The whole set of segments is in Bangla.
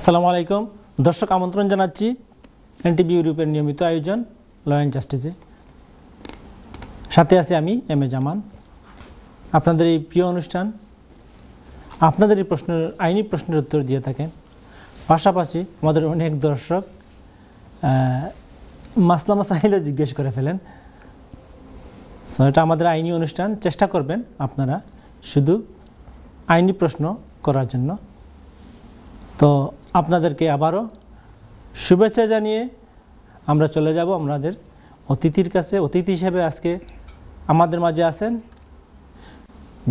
আসসালামু আলাইকুম দর্শক আমন্ত্রণ জানাচ্ছি এনটিভি ইউরোপের নিয়মিত আয়োজন ল অ্যান্ড জাস্টিসে সাথে আছি আমি এম এ জামান আপনাদের এই প্রিয় অনুষ্ঠান আপনাদের এই প্রশ্নের আইনি প্রশ্নের উত্তর দিয়ে থাকেন পাশাপাশি আমাদের অনেক দর্শক মাসলামা মাসাহিলও জিজ্ঞেস করে ফেলেন সো এটা আমাদের আইনি অনুষ্ঠান চেষ্টা করবেন আপনারা শুধু আইনি প্রশ্ন করার জন্য তো আপনাদেরকে আবারও শুভেচ্ছা জানিয়ে আমরা চলে যাব আমাদের অতিথির কাছে অতিথি হিসেবে আজকে আমাদের মাঝে আছেন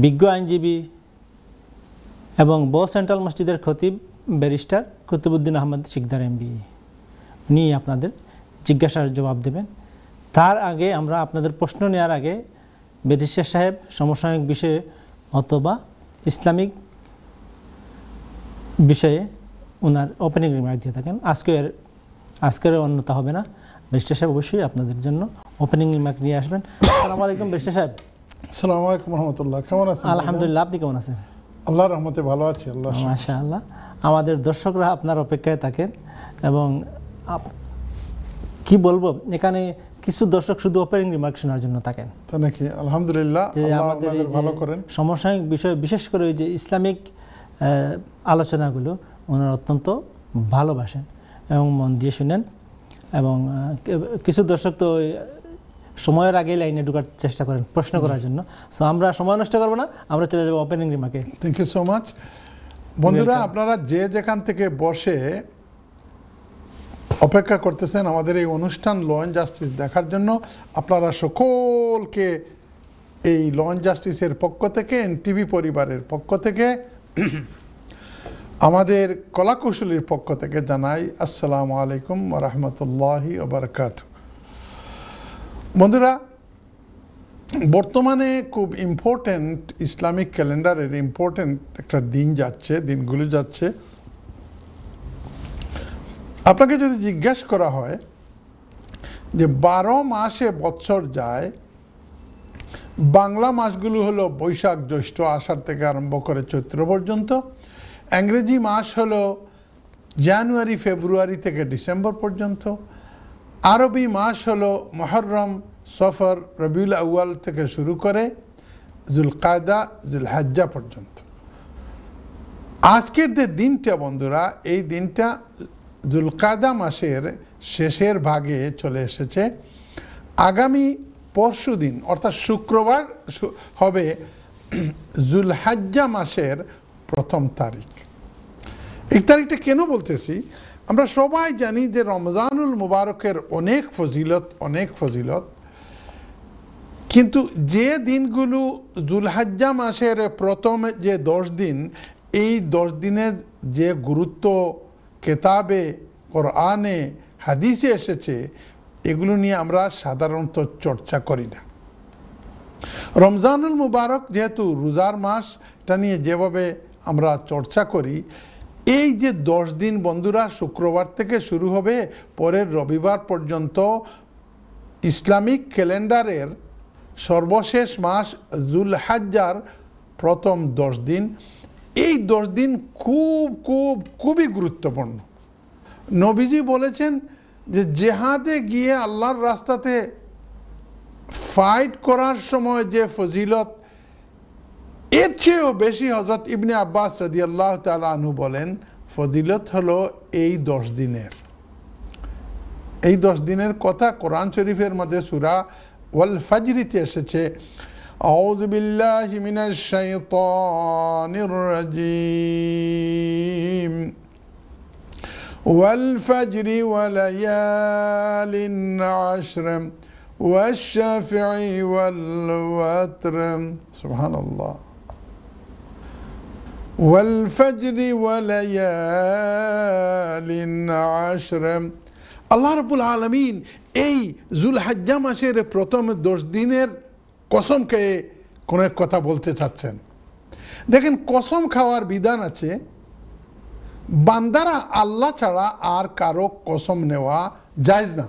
বিজ্ঞ আইনজীবী এবং ব সেন্ট্রাল মসজিদের খতিব ব্যারিস্টার কুতুবুদ্দিন আহমদ শিকদার এমবি উনি আপনাদের জিজ্ঞাসার জবাব দেবেন তার আগে আমরা আপনাদের প্রশ্ন নেওয়ার আগে ব্যারিস্টার সাহেব সমসাময়িক বিষয়ে অথবা ইসলামিক বিষয়ে ওনার ওপেনিং রিমার্ক দিয়ে থাকেন আজকে আজকের অন্যতা হবে না বৃষ্টি সাহেব অবশ্যই আপনাদের জন্য ওপেনিং রিমার্ক নিয়ে আসবেন আসসালামু আলাইকুম বৃষ্টি সাহেব আসসালামু আলাইকুম রহমতুল্লাহ কেমন আছেন আলহামদুলিল্লাহ আপনি কেমন আছেন আল্লাহর রহমতে ভালো আছি আল্লাহ আল্লাহ আমাদের দর্শকরা আপনার অপেক্ষায় থাকেন এবং কি বলবো এখানে কিছু দর্শক শুধু ওপেনিং রিমার্ক শোনার জন্য থাকেন তা নাকি আলহামদুলিল্লাহ আমাদের ভালো করেন সমসাময়িক বিষয় বিশেষ করে ওই যে ইসলামিক আলোচনাগুলো ওনারা অত্যন্ত ভালোবাসেন এবং মন দিয়ে শুনেন এবং কিছু দর্শক তো সময়ের আগেই লাইনে ঢুকার চেষ্টা করেন প্রশ্ন করার জন্য সো আমরা সময় নষ্ট করবো না আমরা চলে যাবো ওপেনিং রিমাকে থ্যাংক ইউ সো মাচ বন্ধুরা আপনারা যে যেখান থেকে বসে অপেক্ষা করতেছেন আমাদের এই অনুষ্ঠান ল অ্যান্ড জাস্টিস দেখার জন্য আপনারা সকলকে এই ল অ্যান্ড জাস্টিসের পক্ষ থেকে টিভি পরিবারের পক্ষ থেকে আমাদের কলাকৌশলীর পক্ষ থেকে জানাই আসসালামু আলাইকুম রহমতুল্লাহি ওবরকাত বন্ধুরা বর্তমানে খুব ইম্পর্ট্যান্ট ইসলামিক ক্যালেন্ডারের ইম্পর্টেন্ট একটা দিন যাচ্ছে দিনগুলো যাচ্ছে আপনাকে যদি জিজ্ঞেস করা হয় যে বারো মাসে বছর যায় বাংলা মাসগুলো হলো বৈশাখ জ্যৈষ্ঠ আষাঢ় থেকে আরম্ভ করে চৈত্র পর্যন্ত ইংরেজি মাস হল জানুয়ারি ফেব্রুয়ারি থেকে ডিসেম্বর পর্যন্ত আরবি মাস হল মহরম সফর রবিউল আউ্য়াল থেকে শুরু করে জুল জুল জুলহাজ্জা পর্যন্ত আজকের যে দিনটা বন্ধুরা এই দিনটা কায়দা মাসের শেষের ভাগে চলে এসেছে আগামী পরশু দিন অর্থাৎ শুক্রবার হবে জুলহাজ্জা মাসের প্রথম তারিখ এক তারিখটা কেন বলতেছি আমরা সবাই জানি যে রমজানুল মুবারকের অনেক ফজিলত অনেক ফজিলত কিন্তু যে দিনগুলো জুলহাজ্জা মাসের প্রথম যে দশ দিন এই দশ দিনের যে গুরুত্ব কেতাবে কোরআনে হাদিসে এসেছে এগুলো নিয়ে আমরা সাধারণত চর্চা করি না রমজানুল মুবারক যেহেতু রোজার মাস এটা নিয়ে যেভাবে আমরা চর্চা করি এই যে দশ দিন বন্ধুরা শুক্রবার থেকে শুরু হবে পরের রবিবার পর্যন্ত ইসলামিক ক্যালেন্ডারের সর্বশেষ মাস হাজার প্রথম দশ দিন এই দশ দিন খুব খুব খুবই গুরুত্বপূর্ণ নবীজি বলেছেন যে জেহাদে গিয়ে আল্লাহর রাস্তাতে ফাইট করার সময় যে ফজিলত এর চেয়েও বেশি হজরত ইবনে আব্বাস রদি আল্লাহ তালু বলেন ফদিলত হলো এই দশ দিনের এই দশ দিনের কথা কোরআন শরীফের মধ্যে সুরা ওয়াল ফাজরিতে এসেছে أعوذ بالله من الشيطان الرجيم والفجر وليال عشر والشفع والوتر سبحان الله والفجر وليال عشر আল্লাহ রবুল আলমিন এই জুলহাজ্জা মাসের প্রথম দশ দিনের কসমকে কোনো এক কথা বলতে চাচ্ছেন দেখেন কসম খাওয়ার বিধান আছে বান্দারা আল্লাহ ছাড়া আর কারো কসম নেওয়া যায়জ না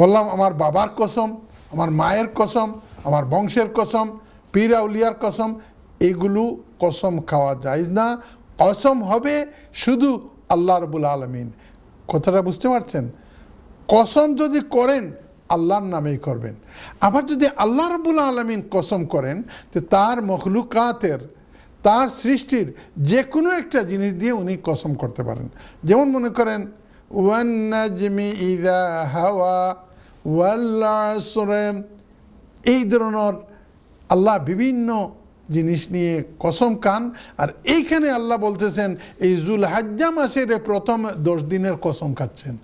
বললাম আমার বাবার কসম আমার মায়ের কসম আমার বংশের কসম পীর আউলিয়ার কসম এগুলো কসম খাওয়া যায় না কসম হবে শুধু আল্লাহ রবুল আলমিন কথাটা বুঝতে পারছেন কসম যদি করেন আল্লাহর নামেই করবেন আবার যদি আল্লাহ রবুল আলমিন কসম করেন তো তার মখলুকাতের তার সৃষ্টির যে কোনো একটা জিনিস দিয়ে উনি কসম করতে পারেন যেমন মনে করেন হাওয়া এই ধরনের আল্লাহ বিভিন্ন জিনিস নিয়ে কসম কান আর এইখানে আল্লাহ বলতেছেন এই জুল হাজ্জা মাসের প্রথম দশ দিনের কসম খাচ্ছেন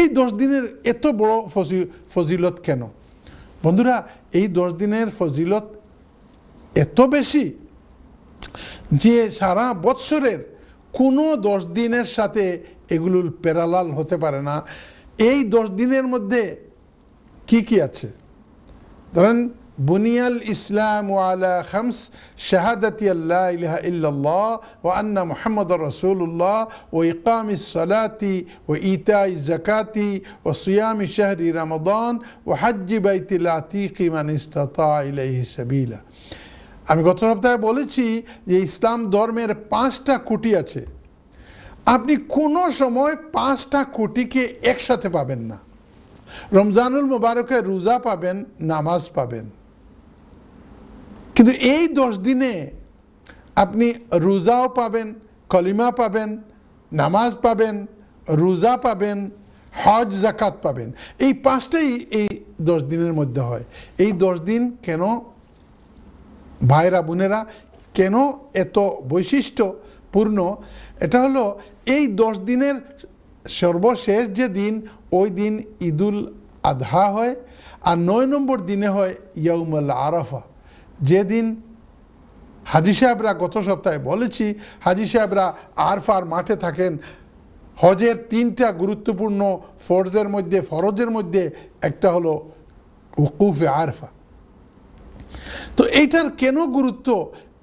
এই দশ দিনের এত বড় ফজিলত কেন বন্ধুরা এই দশ দিনের ফজিলত এত বেশি যে সারা বৎসরের কোনো দশ দিনের সাথে এগুলোর প্যারালাল হতে পারে না এই দশ দিনের মধ্যে কি কি আছে ধরেন বুনিয়াল ইসলাম ওয়ালা খামস শাহাদাতি আল্লাহ ইহা ইল্লাল্লাহ ও আন্না মোহাম্মদ রসুল্লাহ ও ইকাম ইসলাতি ও ইতা জাকাতি ও সুয়াম শাহরি রমদান ও হাজ্জি বাইতিল আতিকি মানিস্তা ইলাইহি সাবিলা আমি গত সপ্তাহে বলেছি যে ইসলাম ধর্মের পাঁচটা কুটি আছে আপনি কোনো সময় পাঁচটা কুটিকে একসাথে পাবেন না রমজানুল মুবারকে রোজা পাবেন নামাজ পাবেন কিন্তু এই দশ দিনে আপনি রোজাও পাবেন কলিমা পাবেন নামাজ পাবেন রোজা পাবেন হজ জাকাত পাবেন এই পাঁচটাই এই দশ দিনের মধ্যে হয় এই দশ দিন কেন ভাইরা বোনেরা কেন এত বৈশিষ্ট্যপূর্ণ এটা হলো এই দশ দিনের সর্বশেষ যে দিন ওই দিন ঈদুল আধা হয় আর নয় নম্বর দিনে হয় ইয়ৌমাল আরাফা যেদিন হাজি সাহেবরা গত সপ্তাহে বলেছি হাজি সাহেবরা আরফার মাঠে থাকেন হজের তিনটা গুরুত্বপূর্ণ ফরজের মধ্যে ফরজের মধ্যে একটা হলো হুকুফে আরফা তো এইটার কেন গুরুত্ব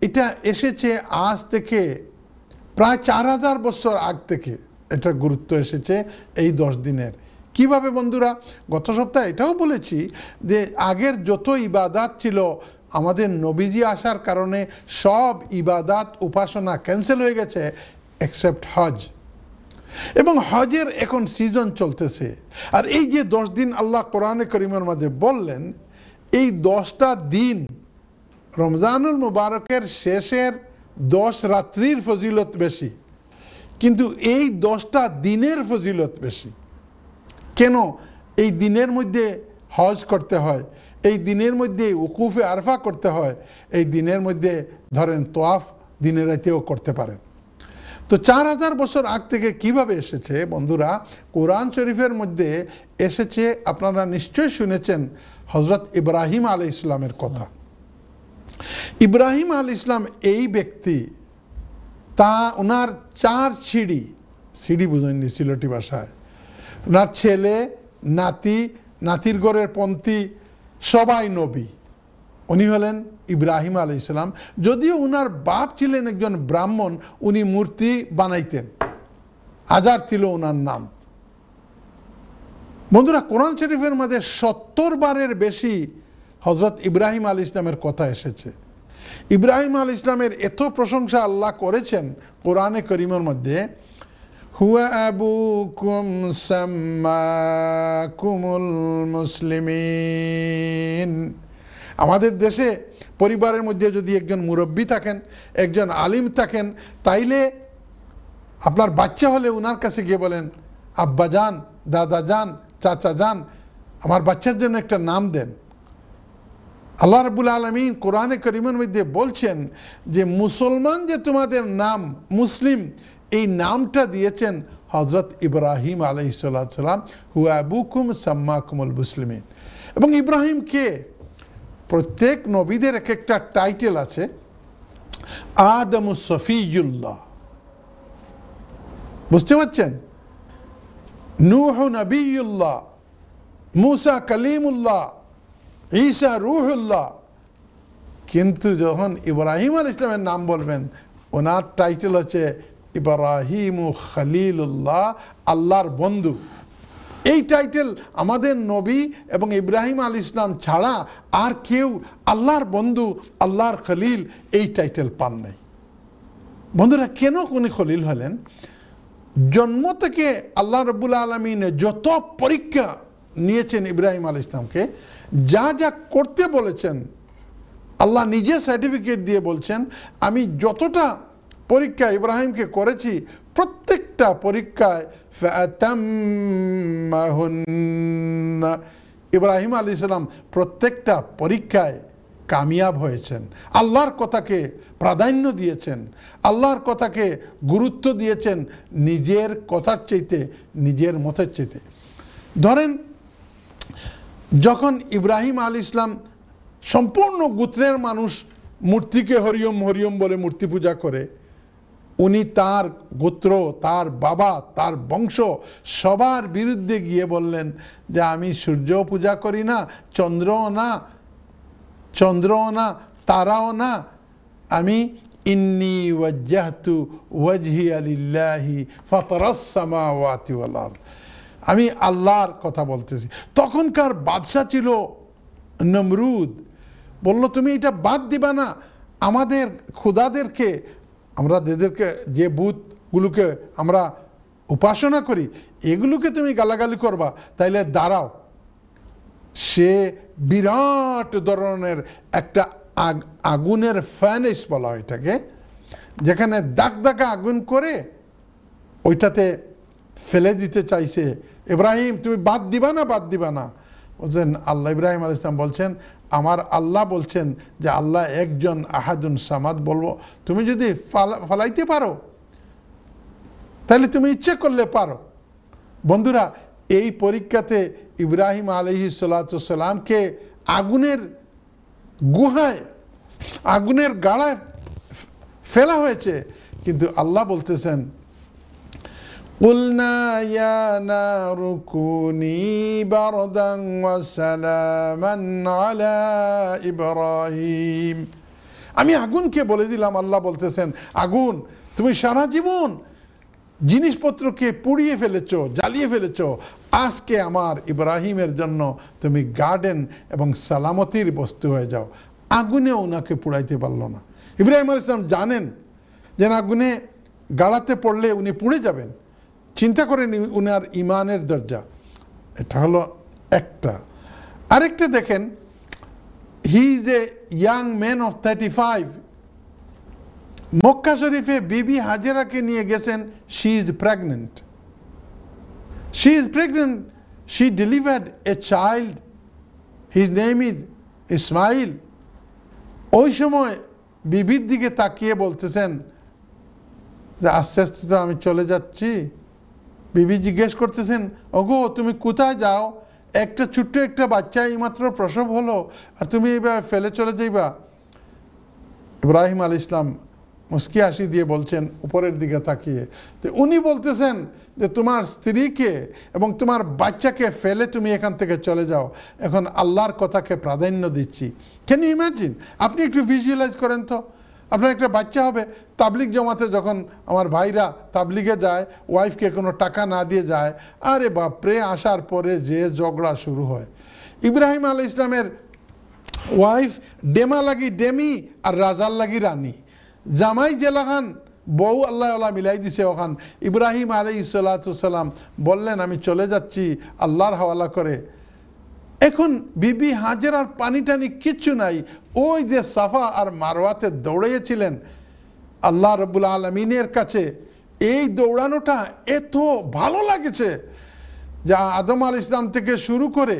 এটা এসেছে আজ থেকে প্রায় চার হাজার বছর আগ থেকে এটার গুরুত্ব এসেছে এই দশ দিনের কিভাবে বন্ধুরা গত সপ্তাহে এটাও বলেছি যে আগের যত ইবাদাত ছিল আমাদের নবীজি আসার কারণে সব ইবাদাত উপাসনা ক্যান্সেল হয়ে গেছে এক্সেপ্ট হজ এবং হজের এখন সিজন চলতেছে আর এই যে দশ দিন আল্লাহ কোরআনে করিমের মধ্যে বললেন এই দশটা দিন রমজানুল মুবারকের শেষের দশ রাত্রির ফজিলত বেশি কিন্তু এই দশটা দিনের ফজিলত বেশি কেন এই দিনের মধ্যে হজ করতে হয় এই দিনের মধ্যে উকুফে আরফা করতে হয় এই দিনের মধ্যে ধরেন তোয়াফ দিনের রাতেও করতে পারেন তো চার হাজার বছর আগ থেকে কিভাবে এসেছে বন্ধুরা কোরআন শরীফের মধ্যে এসেছে আপনারা নিশ্চয় শুনেছেন হজরত ইব্রাহিম আল ইসলামের কথা ইব্রাহিম আল ইসলাম এই ব্যক্তি তা ওনার চার সিঁড়ি সিঁড়ি বুঝেননি সিলটি ভাষায় ওনার ছেলে নাতি নাতির গড়ের পন্থী সবাই নবী উনি হলেন ইব্রাহিম আলি ইসলাম যদিও উনার বাপ ছিলেন একজন ব্রাহ্মণ উনি মূর্তি বানাইতেন আজার ছিল ওনার নাম বন্ধুরা কোরআন শরীফের মাঝে সত্তর বারের বেশি হজরত ইব্রাহিম আল ইসলামের কথা এসেছে ইব্রাহিম আল ইসলামের এত প্রশংসা আল্লাহ করেছেন কোরআনে করিমের মধ্যে هو أبوكم سماكم المسلمين আমাদের দেশে পরিবারের মধ্যে যদি একজন মুরব্বী থাকেন একজন আলিম থাকেন তাইলে আপনার বাচ্চা হলে উনার কাছে গিয়ে বলেন আব্বা যান দাদা যান চাচা যান আমার বাচ্চার জন্য একটা নাম দেন আল্লাহ রবুল আলমিন কোরআনে করিমের মধ্যে বলছেন যে মুসলমান যে তোমাদের নাম মুসলিম এই নামটা দিয়েছেন হজরত ইব্রাহিম সাল্লাম হুয়াবুকুম কুমল মুসলিমিন এবং ইব্রাহিমকে প্রত্যেক নবীদের এক একটা টাইটেল আছে আদম সফিউল্লাহ বুঝতে পারছেন নূহ নবীউল্লাহ মুসা কলিমুল্লাহ ঈসা রুহুল্লাহ কিন্তু যখন ইব্রাহিম আল ইসলামের নাম বলবেন ওনার টাইটেল হচ্ছে ইব্রাহিম ও উল্লাহ আল্লাহর বন্ধু এই টাইটেল আমাদের নবী এবং ইব্রাহিম আল ইসলাম ছাড়া আর কেউ আল্লাহর বন্ধু আল্লাহর খলিল এই টাইটেল পান নাই বন্ধুরা কেন উনি খলিল হলেন জন্ম থেকে আল্লাহ রবুল আলমিন যত পরীক্ষা নিয়েছেন ইব্রাহিম আল ইসলামকে যা যা করতে বলেছেন আল্লাহ নিজে সার্টিফিকেট দিয়ে বলছেন আমি যতটা পরীক্ষা ইব্রাহিমকে করেছি প্রত্যেকটা পরীক্ষায় ইব্রাহিম আলী ইসলাম প্রত্যেকটা পরীক্ষায় কামিয়াব হয়েছেন আল্লাহর কথাকে প্রাধান্য দিয়েছেন আল্লাহর কথাকে গুরুত্ব দিয়েছেন নিজের কথার চাইতে নিজের মতের চাইতে ধরেন যখন ইব্রাহিম আল ইসলাম সম্পূর্ণ গুত্রের মানুষ মূর্তিকে হরিয়ম হরিয়ম বলে মূর্তি পূজা করে উনি তার গোত্র তার বাবা তার বংশ সবার বিরুদ্ধে গিয়ে বললেন যে আমি সূর্য পূজা করি না চন্দ্রও না চন্দ্রও না তারাও না আমি ইন্নি ওয়াজ্জাহতু ওয়াজহি আলিল্লাহি ফতরাসমাওয়াতি আমি আল্লাহর কথা বলতেছি তখনকার বাদশাহ ছিল নমরুদ বলল তুমি এটা বাদ দিবা না আমাদের খুদাদেরকে আমরা যাদেরকে যে বুথগুলোকে আমরা উপাসনা করি এগুলোকে তুমি গালাগালি করবা তাইলে দাঁড়াও সে বিরাট ধরনের একটা আগুনের ফ্যানেস বলা হয় এটাকে যেখানে দাগ দাগা আগুন করে ওইটাতে ফেলে দিতে চাইছে এব্রাহিম তুমি বাদ দিবা না বাদ দিবা না বলছেন আল্লাহ ইব্রাহিম আল ইসলাম বলছেন আমার আল্লাহ বলছেন যে আল্লাহ একজন আহাদুন সামাদ বলবো তুমি যদি ফালাইতে পারো তাহলে তুমি ইচ্ছে করলে পারো বন্ধুরা এই পরীক্ষাতে ইব্রাহিম আলহি সাল্লাতামকে আগুনের গুহায় আগুনের গাড়ায় ফেলা হয়েছে কিন্তু আল্লাহ বলতেছেন قلنا يا نار كوني بردا وسلاما على إبراهيم আমি আগুনকে বলে দিলাম আল্লাহ বলতেছেন আগুন তুমি সারা জীবন জিনিসপত্রকে পুড়িয়ে ফেলেছ জ্বালিয়ে ফেলেছ আজকে আমার ইব্রাহিমের জন্য তুমি গার্ডেন এবং সালামতির বস্তু হয়ে যাও আগুনে ওনাকে পুড়াইতে পারলো না ইব্রাহিম আল ইসলাম জানেন যেন আগুনে গাড়াতে পড়লে উনি পুড়ে যাবেন চিন্তা করেন উনার ইমানের দরজা এটা হলো একটা আরেকটা দেখেন he is a young man of thirty five Mecca শরীফে বিবি হাজেরাকে নিয়ে গেছেন she is pregnant she is pregnant she delivered a child his name is Ismail ওই সময় বিবির দিকে তাকিয়ে বলতেছেন যে আস্তে আস্তে তো আমি চলে যাচ্ছি বিবি জিজ্ঞেস করতেছেন ওগো তুমি কোথায় যাও একটা ছোট্ট একটা বাচ্চা এইমাত্র প্রসব হলো আর তুমি এইভাবে ফেলে চলে যাইবা ইব্রাহিম আল ইসলাম মুস্কি হাসি দিয়ে বলছেন উপরের দিকে তাকিয়ে তো উনি বলতেছেন যে তোমার স্ত্রীকে এবং তোমার বাচ্চাকে ফেলে তুমি এখান থেকে চলে যাও এখন আল্লাহর কথাকে প্রাধান্য দিচ্ছি ক্যান ইউ ইমাজিন আপনি একটু ভিজুয়ালাইজ করেন তো আপনার একটা বাচ্চা হবে তাবলিক জমাতে যখন আমার ভাইরা তাবলিগে যায় ওয়াইফকে কোনো টাকা না দিয়ে যায় আরে বাপরে আসার পরে যে ঝগড়া শুরু হয় ইব্রাহিম আল ইসলামের ওয়াইফ ডেমা লাগি ডেমি আর রাজার লাগি রানী জামাই জেলাহান বউ আল্লাহ আল্লাহ মিলাই দিছে ওখান ইব্রাহিম আলী ইসাল্লাম বললেন আমি চলে যাচ্ছি আল্লাহর হাওয়ালা করে এখন বিবি হাজের আর পানি টানি কিচ্ছু নাই ওই যে সাফা আর মারোয়াতে দৌড়িয়েছিলেন আল্লাহ রবুল আলমিনের কাছে এই দৌড়ানোটা এত ভালো লাগেছে যা আদম আল ইসলাম থেকে শুরু করে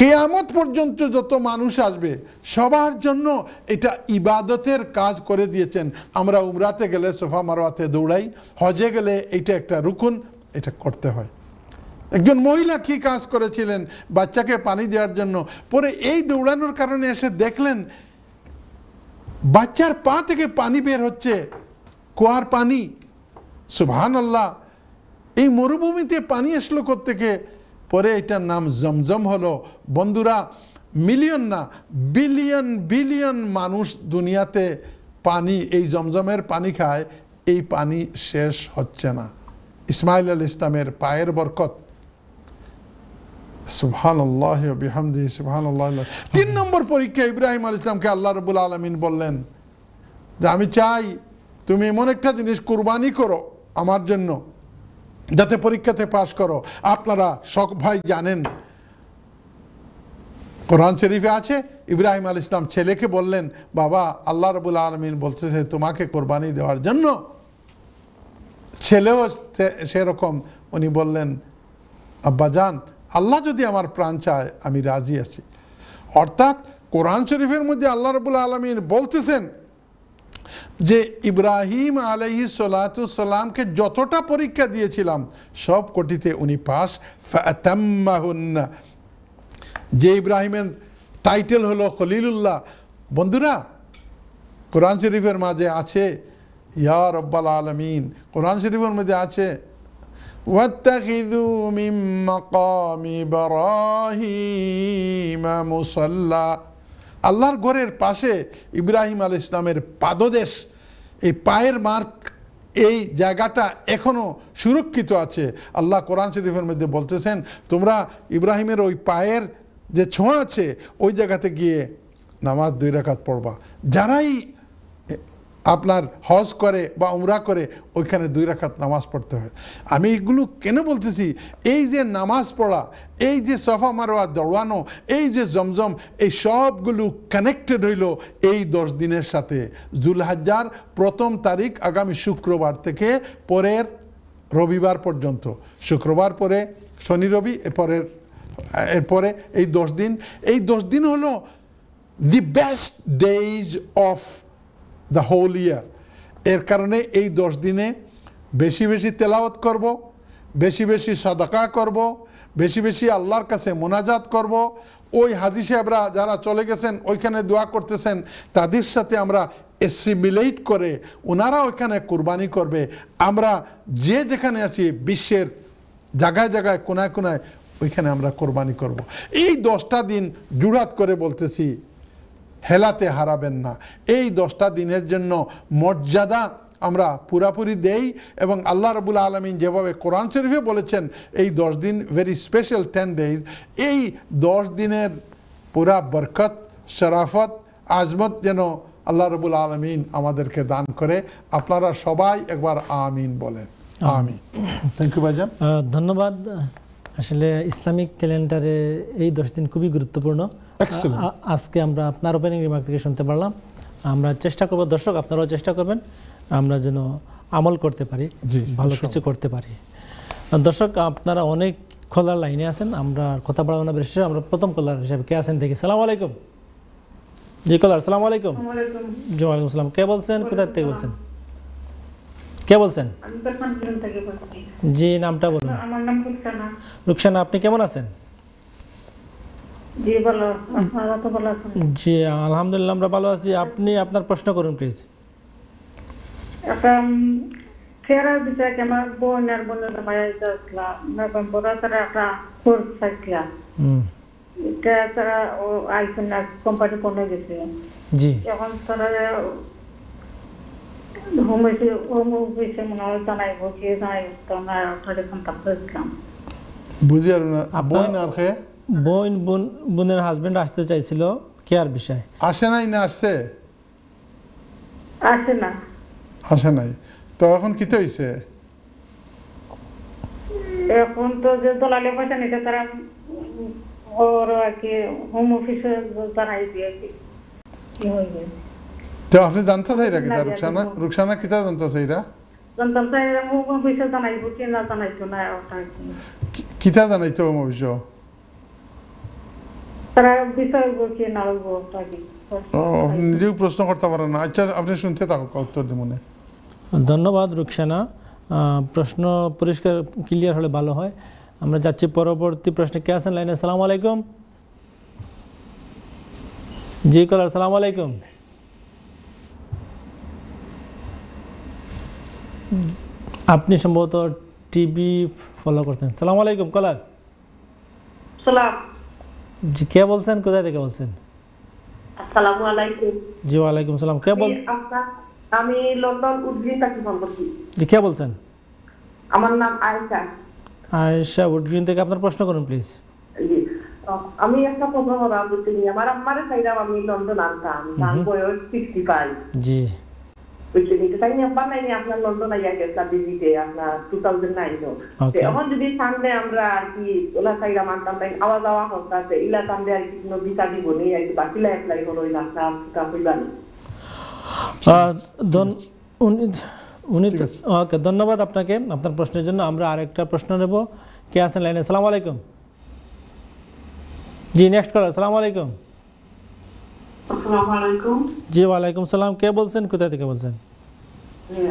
কেয়ামত পর্যন্ত যত মানুষ আসবে সবার জন্য এটা ইবাদতের কাজ করে দিয়েছেন আমরা উমরাতে গেলে সোফা মারোয়াতে দৌড়াই হজে গেলে এটা একটা রুকুন এটা করতে হয় একজন মহিলা কি কাজ করেছিলেন বাচ্চাকে পানি দেওয়ার জন্য পরে এই দৌড়ানোর কারণে এসে দেখলেন বাচ্চার পা থেকে পানি বের হচ্ছে কুয়ার পানি সুবহান আল্লাহ এই মরুভূমিতে পানি আসলো থেকে পরে এটার নাম জমজম হলো বন্ধুরা মিলিয়ন না বিলিয়ন বিলিয়ন মানুষ দুনিয়াতে পানি এই জমজমের পানি খায় এই পানি শেষ হচ্ছে না ইসমাইল আল ইসলামের পায়ের বরকত বিহামদি তিন নম্বর পরীক্ষা ইব্রাহিম আল ইসলামকে আল্লাহ রবুল আলমিন বললেন যে আমি চাই তুমি এমন একটা জিনিস কোরবানি করো আমার জন্য যাতে পরীক্ষাতে পাশ করো আপনারা শখ ভাই জানেন কোরআন শরীফে আছে ইব্রাহিম আল ইসলাম ছেলেকে বললেন বাবা আল্লাহ রবুল আলমিন বলতেছে তোমাকে কোরবানি দেওয়ার জন্য ছেলেও সেরকম উনি বললেন আব্বাজান আল্লাহ যদি আমার প্রাণ চায় আমি রাজি আছি অর্থাৎ কোরআন শরীফের মধ্যে আল্লাহ রবুল আলমিন বলতেছেন যে ইব্রাহিম আলহি সালাতামকে যতটা পরীক্ষা দিয়েছিলাম সব কোটিতে উনি পাস যে ইব্রাহিমের টাইটেল হলো খলিলুল্লাহ বন্ধুরা কোরআন শরীফের মাঝে আছে ইয়া রব্বাল আলমিন কোরআন শরীফের মধ্যে আছে واتخذوا من مقام إبراهيم مصلى আল্লাহর ঘরের পাশে ইব্রাহিম আল ইসলামের পাদদেশ এই পায়ের মার্ক এই জায়গাটা এখনও সুরক্ষিত আছে আল্লাহ কোরআন শরীফের মধ্যে বলতেছেন তোমরা ইব্রাহিমের ওই পায়ের যে ছোঁয়া আছে ওই জায়গাতে গিয়ে নামাজ দুই রাখাত পড়বা যারাই আপনার হজ করে বা উমরা করে ওইখানে দুই রাখাত নামাজ পড়তে হয় আমি এগুলো কেন বলতেছি এই যে নামাজ পড়া এই যে সফা মারোয়া দৌড়ানো এই যে জমজম এই সবগুলো কানেক্টেড হইল এই দশ দিনের সাথে হাজার প্রথম তারিখ আগামী শুক্রবার থেকে পরের রবিবার পর্যন্ত শুক্রবার পরে শনি রবি এরপরের এরপরে এই দশ দিন এই দশ দিন হলো the best days of the whole year এর কারণে এই দশ দিনে বেশি বেশি তেলাওয়াত করব বেশি বেশি সদাকা করব বেশি বেশি আল্লাহর কাছে মোনাজাত করব ওই হাজি সাহেবরা যারা চলে গেছেন ওইখানে দোয়া করতেছেন তাদের সাথে আমরা এসিমিলেট করে ওনারা ওইখানে কোরবানি করবে আমরা যে যেখানে আছি বিশ্বের জায়গায় জায়গায় কোনায় কোনায় ওইখানে আমরা কোরবানি করব। এই দশটা দিন জুড়াত করে বলতেছি হেলাতে হারাবেন না এই দশটা দিনের জন্য মর্যাদা আমরা পুরাপুরি দেই এবং আল্লাহ রবুল আলমিন যেভাবে কোরআন শরীফে বলেছেন এই দশ দিন ভেরি স্পেশাল টেন ডেজ এই দশ দিনের পুরা বরকত শরাফত আজমত যেন আল্লাহ রবুল আলমিন আমাদেরকে দান করে আপনারা সবাই একবার আমিন বলেন আমিন থ্যাংক ইউ ভাইজান ধন্যবাদ আসলে ইসলামিক ক্যালেন্ডারে এই দশ দিন খুবই গুরুত্বপূর্ণ আজকে আমরা আপনার ওপেনিং রিমার্ক থেকে শুনতে পারলাম আমরা চেষ্টা করব দর্শক আপনারাও চেষ্টা করবেন আমরা যেন আমল করতে পারি ভালো কিছু করতে পারি দর্শক আপনারা অনেক খোলার লাইনে আছেন আমরা কথা বলবো না বেশি আমরা প্রথম কলার হিসাবে কে আছেন দেখি সালাম আলাইকুম জি কলার সালাম আলাইকুম জি ওয়ালাইকুম সালাম কে বলছেন কোথায় থেকে বলছেন কে বলছেন জি নামটা বলুন রুকসানা আপনি কেমন আছেন জি আলহামদুলিল্লাহ আমরা ভালো আছি আপনি আপনার প্রশ্ন করুন প্লিজ আচ্ছা, এটা তারা ও আইফোন কোম্পানি কোনে গেছে এখন হোম হোম অফিসে মনে হয় জানাইব কে জানাইব তো আমরা বুঝি আর বোন বোন বোনের হাজবেন্ড আসতে চাইছিল কেয়ার বিষয়ে আসে নাই না আসছে আসে না আসে নাই তো এখন কি হইছে এখন তো যে দলালে পয়সা নিতে তারা ওর কি হোম অফিসে দিয়ে কি হইবে তো আপনি জানতে চাই রাখি তা রুকসানা রুকসানা কিতা জানতে চাই রা চাই হোম অফিসে কি না জানাইতো না ওটা কিতা জানাইতো হোম অফিসে নিজেও প্রশ্ন করতে পারেন না আচ্ছা আপনি শুনতে উত্তর ধন্যবাদ রুকসানা প্রশ্ন পরিষ্কার ক্লিয়ার হলে ভালো হয় আমরা যাচ্ছি পরবর্তী প্রশ্নে কে আছেন লাইনে সালাম আলাইকুম জি কলার সালাম আলাইকুম আপনি সম্ভবত টিভি ফলো করছেন সালাম আলাইকুম কলার সালাম কে বলছেন কোথায় থেকে বলছেন আসসালামু আলাইকুম জি সালাম কে বল আচ্ছা, আমি লন্ডন থেকে ফোন করছি জি কে বলছেন আমার নাম আয়েশা আয়েশা উডগ্রিন থেকে আপনার প্রশ্ন করুন প্লিজ আমি একটা প্রশ্ন করা আমার আম্মারে চাইলাম আমি লন্ডন আনতাম তার বয়স জি উইকিলিংস আমি বানাইনি আপনার লন্ডন আইয়া গেছিলাম বিজিতে আপনার টু থাউজেন্ড নাইনও এখন যদি সামনে আমরা আর কি ওলা সাইডা মানতাম তাই আওয়া যাওয়া হতাছে ইলা সামনে আর কি কোনো ভিসা দিব নেই আর কি বাকিলা এপ্লাই করো ইলা কা হইবানি উনি ওকে ধন্যবাদ আপনাকে আপনার প্রশ্নের জন্য আমরা আরেকটা প্রশ্ন নেব কে আছেন লাইনে সালাম আলাইকুম জি নেক্সট কল আসসালামু আলাইকুম জি ওয়ালাইকুম সালাম কে বলছেন কোথা থেকে বলছেন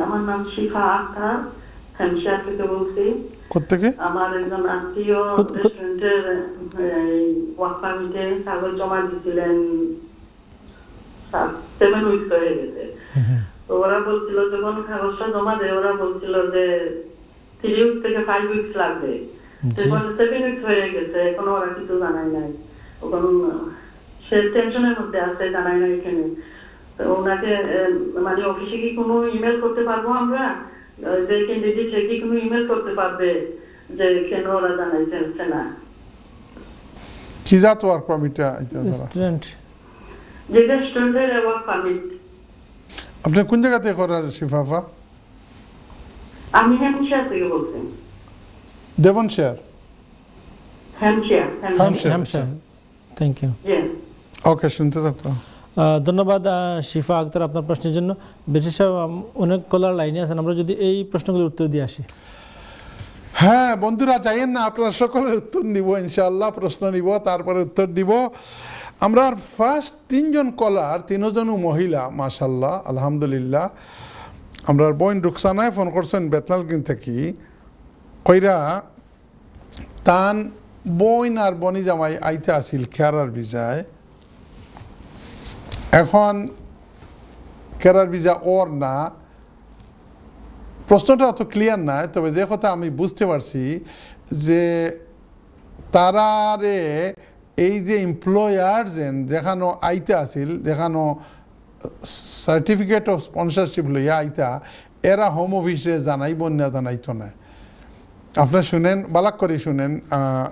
আমার নাম শিফা আক্তার হ্যামশার থেকে বলছি কোথেকে আমার একজন আত্মীয় রেস্টুরেন্টের ওয়াকামিতে কাগজ জমা দিয়েছিলেন সেভেন উইকস হয়ে গেছে তো ওরা বলছিল যখন কাগজটা জমা দেয় ওরা বলছিল যে থ্রি উইক থেকে ফাইভ উইকস লাগবে সেভেন উইকস হয়ে গেছে এখনো ওরা কিছু জানাই নাই ওখানে 셀 টেনশনের মধ্যে আছে জানাই না এখানে ওনাকে মানে অফিসে কি কোনো ইমেল করতে পারবো আমরা যে ক্যান্ডিডেট সে কি কোনো ইমেল করতে পারবে যে কেন ওরা জানাইতে হচ্ছে না কি জাত ওয়ার্ক পারমিটটা স্টুডেন্ট যেটা স্টুডেন্টের ওয়ার্ক পারমিট আপনি কোন জায়গাতে করার শিফাফা আমি হ্যামশায়ার থেকে বলছি Devonshire Hampshire Hampshire thank you okay শুনতে থাকতো ধন্যবাদ শিফা আক্তার আপনার প্রশ্নের জন্য বেশি বিশেষ অনেক কলার লাইনে আছেন আমরা যদি এই প্রশ্নগুলোর উত্তর দিয়ে আসি হ্যাঁ বন্ধুরা চাইয়েন না আপনারা সকলের উত্তর নিব ইনশাল্লাহ প্রশ্ন নিব তারপরে উত্তর দিব আমরা ফার্স্ট তিনজন কলার তিনজন মহিলা মাশাল্লাহ আলহামদুলিল্লাহ আমরা বোন রুকসানায় ফোন করছেন বেতলাল কিন থেকে কইরা তান বইন আর বনি জামাই আইতে আসিল খেয়ারার বিজায় এখন কেরার ভিজা ওর না প্রশ্নটা অত ক্লিয়ার না তবে যে কথা আমি বুঝতে পারছি যে তারারে এই যে এমপ্লয়ার যেন যেখানো আইতা আছিল যেখানো সার্টিফিকেট অফ স্পন্সারশিপ লইয়া আইতা এরা হোম অফিসে জানাই বন্যা জানাইত না আপনি শুনেন বালাক করে শুনেন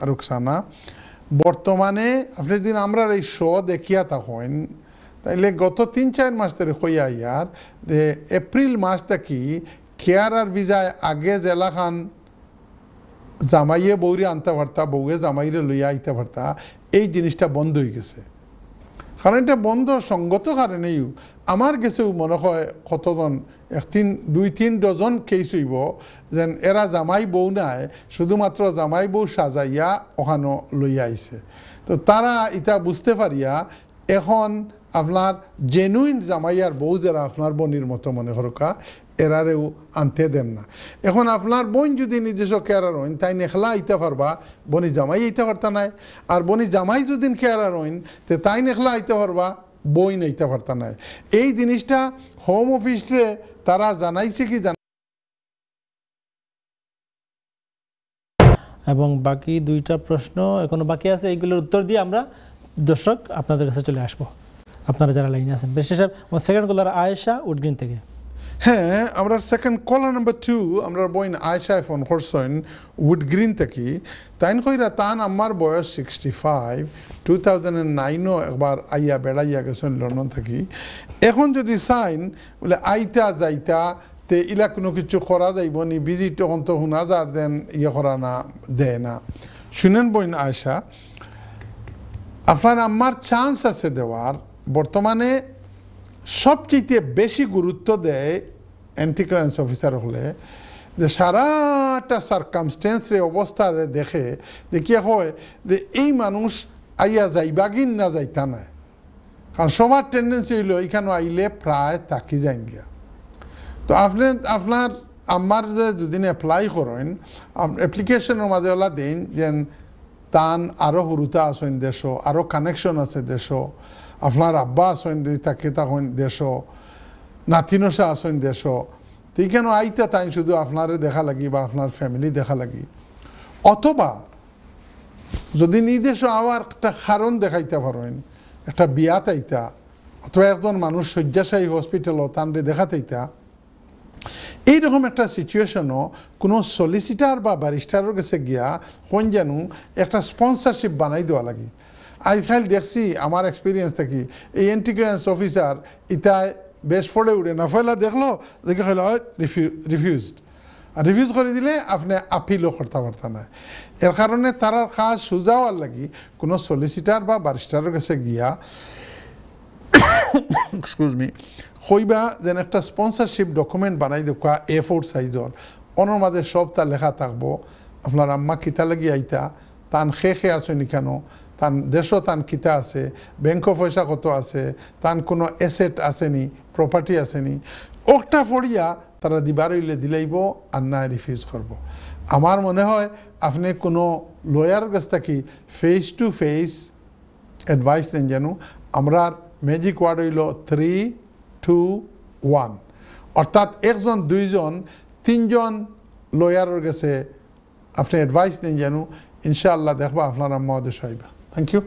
রুকসানা বর্তমানে আপনি যদি আমরা এই শো দেখিয়া থাকেন তাইলে গত তিন চার মাস ধরে হইয়া ইয়ার এপ্রিল মাস থাকি আর ভিজায় আগে জেলা খান জামাইয়ে বৌরি আনতে পারতা বউয়ে জামাইরে লইয়া আইতে পারতা এই জিনিসটা বন্ধ হয়ে গেছে কারণ এটা বন্ধ সঙ্গত কারণেই আমার গেছেও মনে হয় কতজন এক তিন দুই তিন ডজন কেস হইব যেন এরা জামাই বউ নাই শুধুমাত্র জামাই বউ সাজাইয়া ওখানো লইয়া আইছে তো তারা ইটা বুঝতে পারিয়া এখন আপনার জেনুইন জামাইয়ার বউ যারা আপনার বনির মতো মনে হরকা এরারেও আনতে দেন না এখন আপনার বোন যদি নিজস্ব কেয়ারার হইন তাই নেখলা আইতে পারবা বনি জামাই আইতে পারতা নাই আর বনি জামাই যদি কেয়ারার হইন তে তাই নেখলা আইতে পারবা বই নাইতে পারতা নাই এই জিনিসটা হোম অফিসে তারা জানাইছে কি জানা এবং বাকি দুইটা প্রশ্ন এখনো বাকি আছে এইগুলোর উত্তর দিয়ে আমরা দর্শক আপনাদের কাছে চলে আসবো আপনারা যারা লাইনে আছেন বেশি সাহেব সেকেন্ড কলার আয়েশা উডগ্রিন থেকে হ্যাঁ আমরা সেকেন্ড কলার নাম্বার টু আমরা বইন আয়েশা ফোন করছেন উডগ্রিন থেকে তাইন কইরা তান আমার বয়স সিক্সটি ফাইভ টু থাউজেন্ড নাইনও একবার আইয়া বেড়াইয়া গেছেন লন্ডন থাকি এখন যদি সাইন বলে আইতা যাইতা তে ইলা কোনো কিছু করা যাইব নি বিজি তখন তো শুনা যার দেন ইয়ে করা না দেয় না শুনেন বইন আয়েশা আপনার আমার চান্স আছে দেওয়ার বর্তমানে সবচেয়ে বেশি গুরুত্ব দেয় অ্যান্টি ক্লিয়ারেন্স অফিসার হলে যে সারাটা সার্কামস্টেন্সের অবস্থার দেখে যে কি হয় যে এই মানুষ আইয়া যাই বাগিন না যাইতা নয় কারণ সবার টেন্ডেন্সি হইল এখানে আইলে প্রায় তাকি যাইন গিয়া তো আপনি আপনার আমার যে যদি এপ্লাই করেন অ্যাপ্লিকেশনের মাঝে ওলা দিন যে তান আরও হুরুতা আছেন দেশ আরও কানেকশন আছে দেশ আপনার আব্বা আসেন তাকে তখন দেশ নাতিনসা আসেন দেশ তাই কেন আইতা তাই শুধু আপনারে দেখা লাগি বা আপনার ফ্যামিলি দেখা লাগি অথবা যদি নির্দেশ আওয়ার একটা কারণ দেখাইতে পারেন একটা বিয়াত আইতা অথবা একজন মানুষ শয্যাশায়ী হসপিটাল তানরে দেখাতেইতা এইরকম একটা সিচুয়েশনও কোনো সলিসিটার বা ব্যারিস্টারের কাছে গিয়া কোন জানো একটা স্পন্সারশিপ বানাই দেওয়া লাগে আজকাল দেখছি আমার এক্সপিরিয়েন্স থাকি এই এন্টিগ্রেন্স অফিসার ইতায় বেশ ফোড়ে উঠে না ফেলা দেখলো দেখে হইলো রিফিউজড আর রিফিউজ করে দিলে আপনি আপিলও করতে নাই না এর কারণে তারার কাজ সুজাওয়ার লাগি কোনো সলিসিটার বা বারিস্টারের কাছে গিয়া এক্সকিউজ মি কইবা যেন একটা স্পন্সারশিপ ডকুমেন্ট বানাই দেখা এ ফোর সাইজর অনর মাঝে সব তা লেখা থাকবো আপনার আম্মা কিতা লাগি আইতা তান খে খে আসেনি কেন তার দেশও তার কিতা আছে ব্যাংক পয়সা কত আছে তান কোনো এসেট আসেনি প্রপার্টি আসেনি ওটা ফড়িয়া তারা দিবার হইলে দিলাইব আর না রিফিউজ করব। আমার মনে হয় আপনি কোনো লয়ার কাছ থাকি ফেস টু ফেস অ্যাডভাইস দেন জানো আমরা ম্যাজিক ওয়ার্ড হইল থ্রি টু ওয়ান অর্থাৎ একজন দুইজন তিনজন লয়ারের কাছে আপনি অ্যাডভাইস নেই যেন ইনশাআল্লাহ দেখবা আপনারা মহাদেশ হইবা থ্যাংক ইউ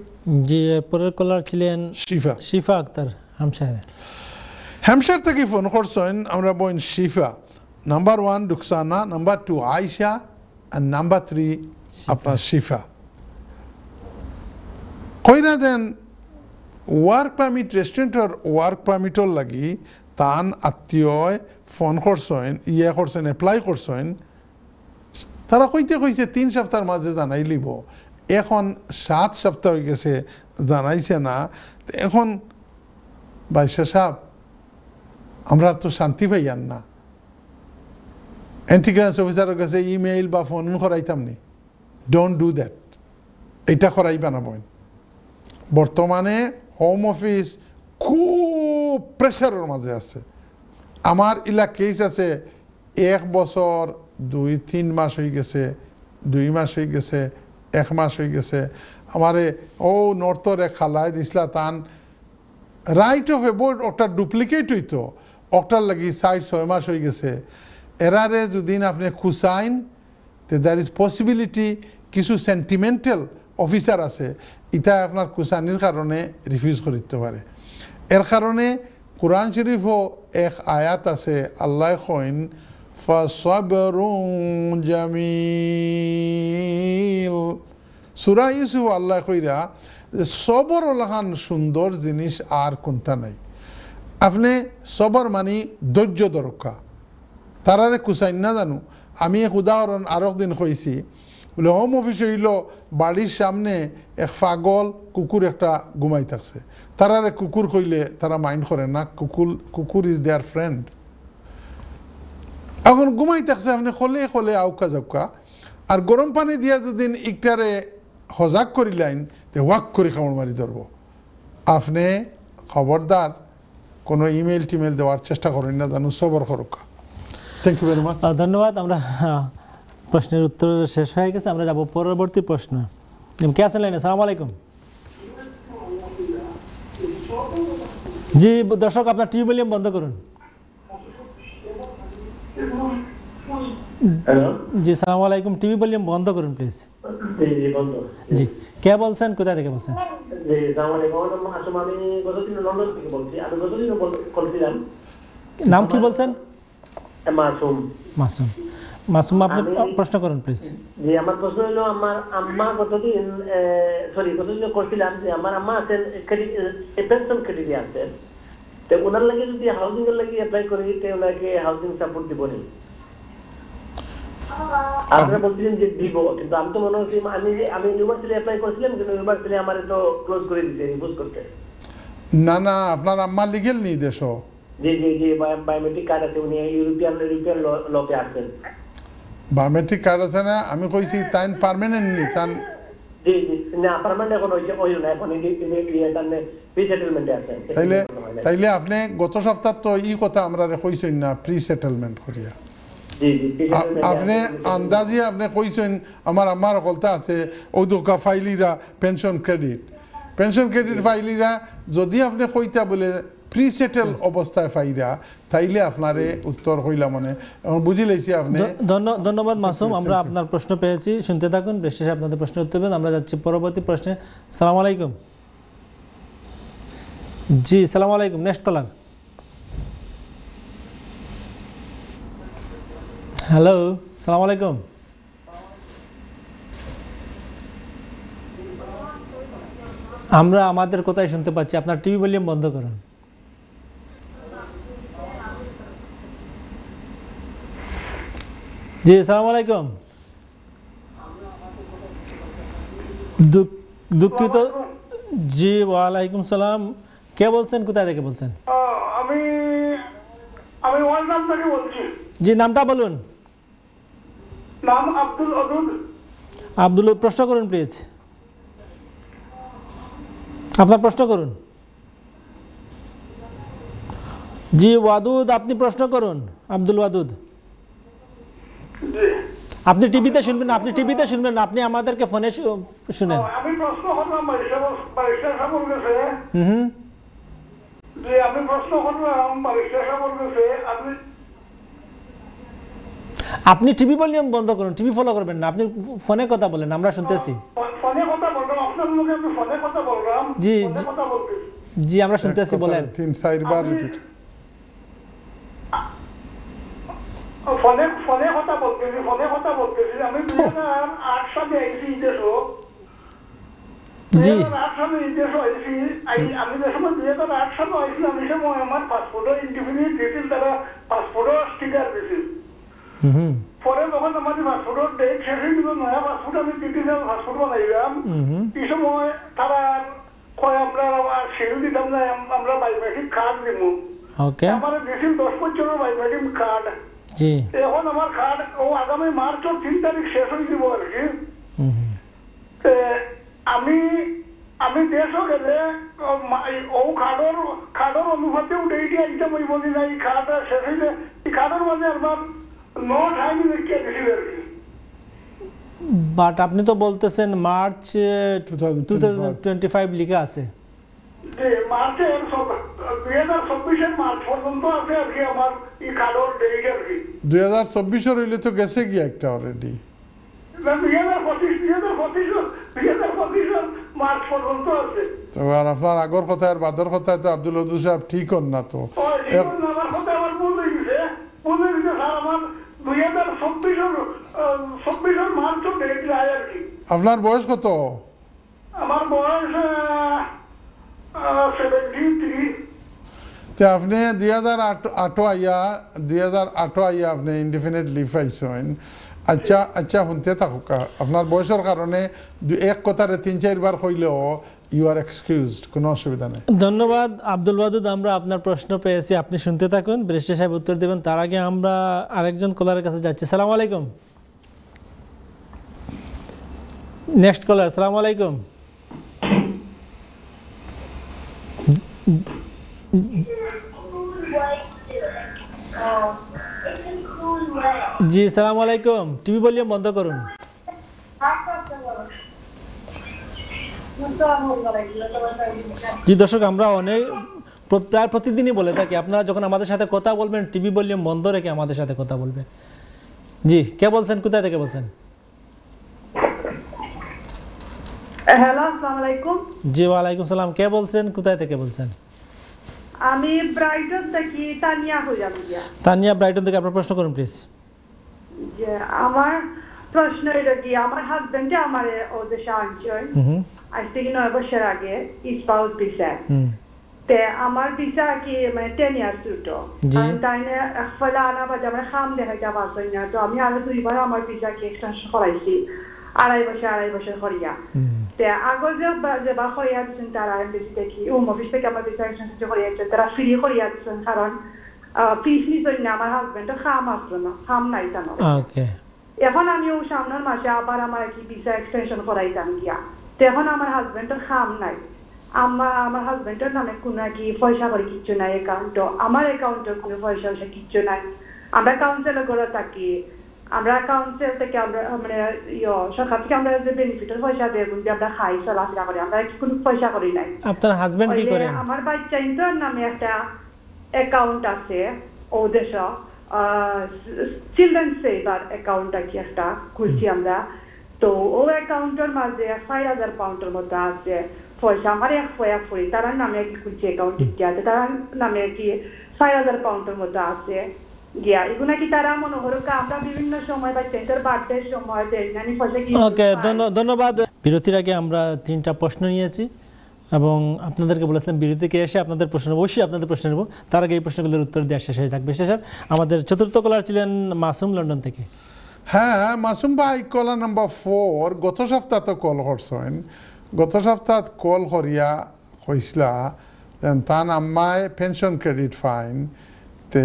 জি পরের কলার ছিলেন শিফা শিফা আক্তার হ্যামশায়ারে হ্যামশায়ার থেকে ফোন করছেন আমরা বোন Shifa number one Rukhsana number two Ayesha আর নাম্বার থ্রি আপনার শিফা কই না যেন ওয়ার্ক পারমিট রেস্টুরেন্টর ওয়ার্ক পারমিটর লাগি তান আত্মীয় ফোন করছেন ইয়ে করছেন এপ্লাই করছেন তারা কইতে কইছে তিন সপ্তাহের মাঝে জানাই লিব এখন সাত সপ্তাহ হয়ে গেছে জানাইছে না এখন ভাই সাহেব আমরা তো শান্তি পাইয়ান না এন্টিগ্রান্স অফিসারের কাছে ইমেইল বা ফোন করাইতাম নি ডোন্ট ডু দ্যাট এটা করাই বানাবেন বর্তমানে হোম অফিস খুব প্রেশারের মাঝে আছে আমার ইলা কেস আছে এক বছর দুই তিন মাস হয়ে গেছে দুই মাস হয়ে গেছে এক মাস হয়ে গেছে আমারে ও নর্তরে এক খালায় দিছিলা তান রাইট অফ বোর্ড ওটা ডুপ্লিকেট হইতো ওটার লাগি সাইড ছয় মাস হয়ে গেছে এরারে যদি আপনি খুসাইন তে দ্যার ইজ পসিবিলিটি কিছু সেন্টিমেন্টাল অফিসার আছে ইটা আপনার কুসানির কারণে রিফিউজ করে দিতে পারে এর কারণে কোরআন শরীফও এক আয়াত আছে আল্লাহ কইন فصبر জামিল সুরা ইউসুফ আল্লাহ কইরা সবর লাহান সুন্দর জিনিস আর কোনটা নাই আপনি সবর মানি ধৈর্য দরকার তারারে কুসাইন না জানো আমি এক উদাহরণ আর একদিন কইছি বলে হোম অফিস হইল বাড়ির সামনে এক পাগল কুকুর একটা ঘুমাই থাকছে তারারে কুকুর কইলে তারা মাইন্ড করে না কুকুর কুকুর ইজ দেয়ার ফ্রেন্ড এখন ঘুমাইতে থাকছে আপনি হলে হলে আউকা জাউকা আর গরম পানি দিয়া যদি ইকটারে সজাগ করি লাইন তে ওয়াক করে খামড় মারি ধরবো আপনি খবরদার কোনো ইমেল টিমেল দেওয়ার চেষ্টা করেন না জানো সবর খরকা থ্যাংক ইউ ভেরি মাচ ধন্যবাদ আমরা প্রশ্নের উত্তর শেষ হয়ে গেছে আমরা যাব পরবর্তী প্রশ্ন কে আছেন লাইনে সালাম আলাইকুম জি দর্শক আপনার টিউবওয়েলিয়াম বন্ধ করুন জি সালাম আলাইকুম টিভি ভলিউম বন্ধ করুন প্লিজ জি কে বলছেন কোথা থেকে বলছেন নাম কি বলছেন মাসুম মাসুম মাসুম আপনি প্রশ্ন করুন প্লিজ জি আমার প্রশ্ন হলো আমার আম্মা সরি গতদিন করছিলাম যে আমার আম্মা আছেন পেনশন ক্রেডিটে আছেন তো ওনার লাগে যদি হাউজিং এর লাগে অ্যাপ্লাই করি তো ওনাকে হাউজিং সাপোর্ট দিব নি আমি না না আপনার আম্মা লিগেল নি দেশ জি বায়োমেট্রিক কার্ড আছে না আমি কইছি তাইন পার্মানেন্ট তান এখন এখন তাইলে আপনি গত সপ্তাহ তো ই কথা আমরা কইছেন না প্রি সেটেলমেন্ট করিয়া আপনি আন্দাজে আপনি কইছেন আমার আমার অকলতা আছে ওদুকা ফাইলিরা পেনশন ক্রেডিট পেনশন ক্রেডিট ফাইলিরা যদি আপনি কইতা বলে প্রি সেটেল অবস্থায় ফাইরা তাইলে আপনারে উত্তর হইলা মানে বুঝি লাইছি আপনি ধন্যবাদ মাসুম আমরা আপনার প্রশ্ন পেয়েছি শুনতে থাকুন বেশি আপনাদের প্রশ্ন উত্তর দেবেন আমরা যাচ্ছি পরবর্তী প্রশ্নে সালাম আলাইকুম জি সালাম আলাইকুম নেক্সট কলার হ্যালো সালাম আলাইকুম আমরা আমাদের কথাই শুনতে পাচ্ছি আপনার টিভি ভলিউম বন্ধ করুন জি সালাম আলাইকুম দুঃখিত জি ওয়ালাইকুম সালাম কে বলছেন কোথায় থেকে বলছেন জি নামটা বলুন নাম আব্দুল অদুল আব্দুল প্রশ্ন করুন প্লিজ আপনার প্রশ্ন করুন জি ওয়াদুদ আপনি প্রশ্ন করুন আব্দুল ওয়াদুদ আপনি টিভিতে শুনবেন আপনি টিভিতে শুনবেন আপনি আমাদেরকে ফোনে শুনেন আমি প্রশ্ন করলাম বারিশা সাহেব হুম যে আমি প্রশ্ন করলাম বারিশা সাহেব আপনি আপনি টিভি ভলিউম বন্ধ করুন টিভি ফলো করবেন না আপনি ফোনে কথা বলেন আমরা শুনতেছি জি জি আমরা শুনতেছি বলেন তিন চারবার রিপিট ফোনে কথা বলতেছি ফোনে আমি আট সালে আইসি জি আমি যে দুই হাজার আট সালে আইসি আমার পাসপোর্টও ইন্ডিভিজুয়াল ডিটেল দ্বারা পাসপোর্টও স্টিকার দিয়েছি Mm-hmm. পরে যখন আমার ভাস্কর ডেট শেষ হয়ে গেল নয়া ভাস্কর আমি বিভিন্ন ভাস্কর বানাইলাম mm-hmm. এই সময় তারা কয় আমরা সিল দিতাম না আমরা বায়োমেট্রিক কার্ড দিব ওকে আমার দশ বছরের বায়োমেট্রিক কার্ড জি এখন আমার কার্ড ও আগামী মার্চের তিন তারিখ শেষ হয়ে যাব আর কি mm-hmm. আমি আমি দেশ গেলে ও খাদর খাদর অনুপাতে উঠে উঠে আইতে বইব না এই খাদটা শেষ হইলে এই খাদর মাঝে আমার বাট আপনি তো বলতেছেন মার্চ টু লিখে আছে হাজার তো গেছে একটা অলরেডি তো আর আপনার আগর কথা আর বাদর কথা তো আব্দুল সাহেব ঠিক হন না তো আমার দুই আপনার বয়স কত আমার বয়স সেভেন্টি থ্রি তে আপনি দুই হাজার আটো আইয়া দুই হাজার আটো আইয়া আপনি ইন্ডিপেন্ডেন্ট লিভ পাইছেন আচ্ছা আচ্ছা শুনতে থাকুক আপনার বয়সের কারণে এক কথারে তিন চারবার হইলেও ইউ আর এক্সকিউজড কোনো অসুবিধা নেই ধন্যবাদ আব্দুল ওয়াদুদ আমরা আপনার প্রশ্ন পেয়েছি আপনি শুনতে থাকুন বৃষ্টি সাহেব উত্তর দেবেন তার আগে আমরা আরেকজন কলারের কাছে যাচ্ছি সালাম আলাইকুম নেক্সট কলার সালাম আলাইকুম জি সালাম আলাইকুম টিভি বলিয়ে বন্ধ করুন আচ্ছা, জি দর্শক আমরা অনেক প্রায় প্রতিদিনই বলে থাকি আপনারা যখন আমাদের সাথে কথা বলবেন টিভি ভলিউম বন্ধ রেখে আমাদের সাথে কথা বলবেন জি কে বলছেন কোথায় থেকে বলছেন হ্যালো আসসালামু জি ওয়ালাইকুম সালাম কে বলছেন কোথায় থেকে বলছেন আমি ব্রাইটন থেকে তানিয়া হইলাম তানিয়া ব্রাইটন থেকে আপনার প্রশ্ন করুন প্লিজ আমার প্রশ্ন এটা কি আমার হাজবেন্ডে আমার ও দেশে আনছে নয় বছর আগে স্পাউস ভিসা তে আমার ভিসা কি মানে টেন ইয়ার্স তো তাই না আনা বা মানে খাম দেখা যাওয়া আসই না তো আমি আরো দুইবার আমার ভিসা কি এক্সটেনশন করাইছি আড়াই বছর আড়াই বছর করিয়া তে আগর যে বা করিয়া দিচ্ছেন তারা বেশি দেখি ও অফিস থেকে আমার ভিসা এক্সটেনশন করিয়া দিচ্ছেন তারা ফ্রি করিয়া দিচ্ছেন কারণ ফিস নিচ্ছেন না আমার হাজবেন্ড খাম আসলো না খাম নাই জানো এখন আমি ও সামনের মাসে আবার আমার কি ভিসা এক্সটেনশন করাইতাম গিয়া এখন আমার হাজবেন্ডের খাম নাই আমার আমার হাজবেন্ডের নামে কোনো কি পয়সা করে কিচ্ছু নাই একাউন্ট আমার অ্যাকাউন্টে কোনো পয়সা পয়সা কিচ্ছু নাই আমরা কাউন্সিলে করে থাকি আমরা কাউন্সিল থেকে আমরা মানে ইয় সরকার থেকে আমরা যে বেনিফিটের পয়সা দেয় যে আমরা খাই চলাফেরা করি আমরা কোনো পয়সা করি নাই আপনার হাজবেন্ড কি করেন আমার বাচ্চা ইন্দ্রার নামে একটা অ্যাকাউন্ট আছে ও দেশ চিলড্রেন সেভার অ্যাকাউন্ট আছে একটা খুলছি আমরা তো ও অ্যাকাউন্টের মাঝে ফাইভ হাজার পাউন্ডের মতো আছে পয়সা আমার এক ফয়া ফুরি তারা নামে খুলছে অ্যাকাউন্ট ঠিক আছে তারা নামে কি ফাইভ হাজার পাউন্ডের মতো আছে ধন্যবাদ বিরতির আগে আমরা তিনটা প্রশ্ন নিয়েছি এবং আপনাদেরকে বলেছেন বিরতিকে এসে আপনাদের প্রশ্ন অবশ্যই আপনাদের প্রশ্ন নেব তার আগে এই প্রশ্নগুলোর উত্তর দেওয়া শেষ হয়ে থাকবে শেষ আমাদের চতুর্থ কলার ছিলেন মাসুম লন্ডন থেকে হ্যাঁ মাসুম ভাই কলা নাম্বার ফোর গত সপ্তাহ তো কল করছেন গত সপ্তাহ কল করিয়া কইসলা তান আম্মায় পেনশন ক্রেডিট ফাইন তে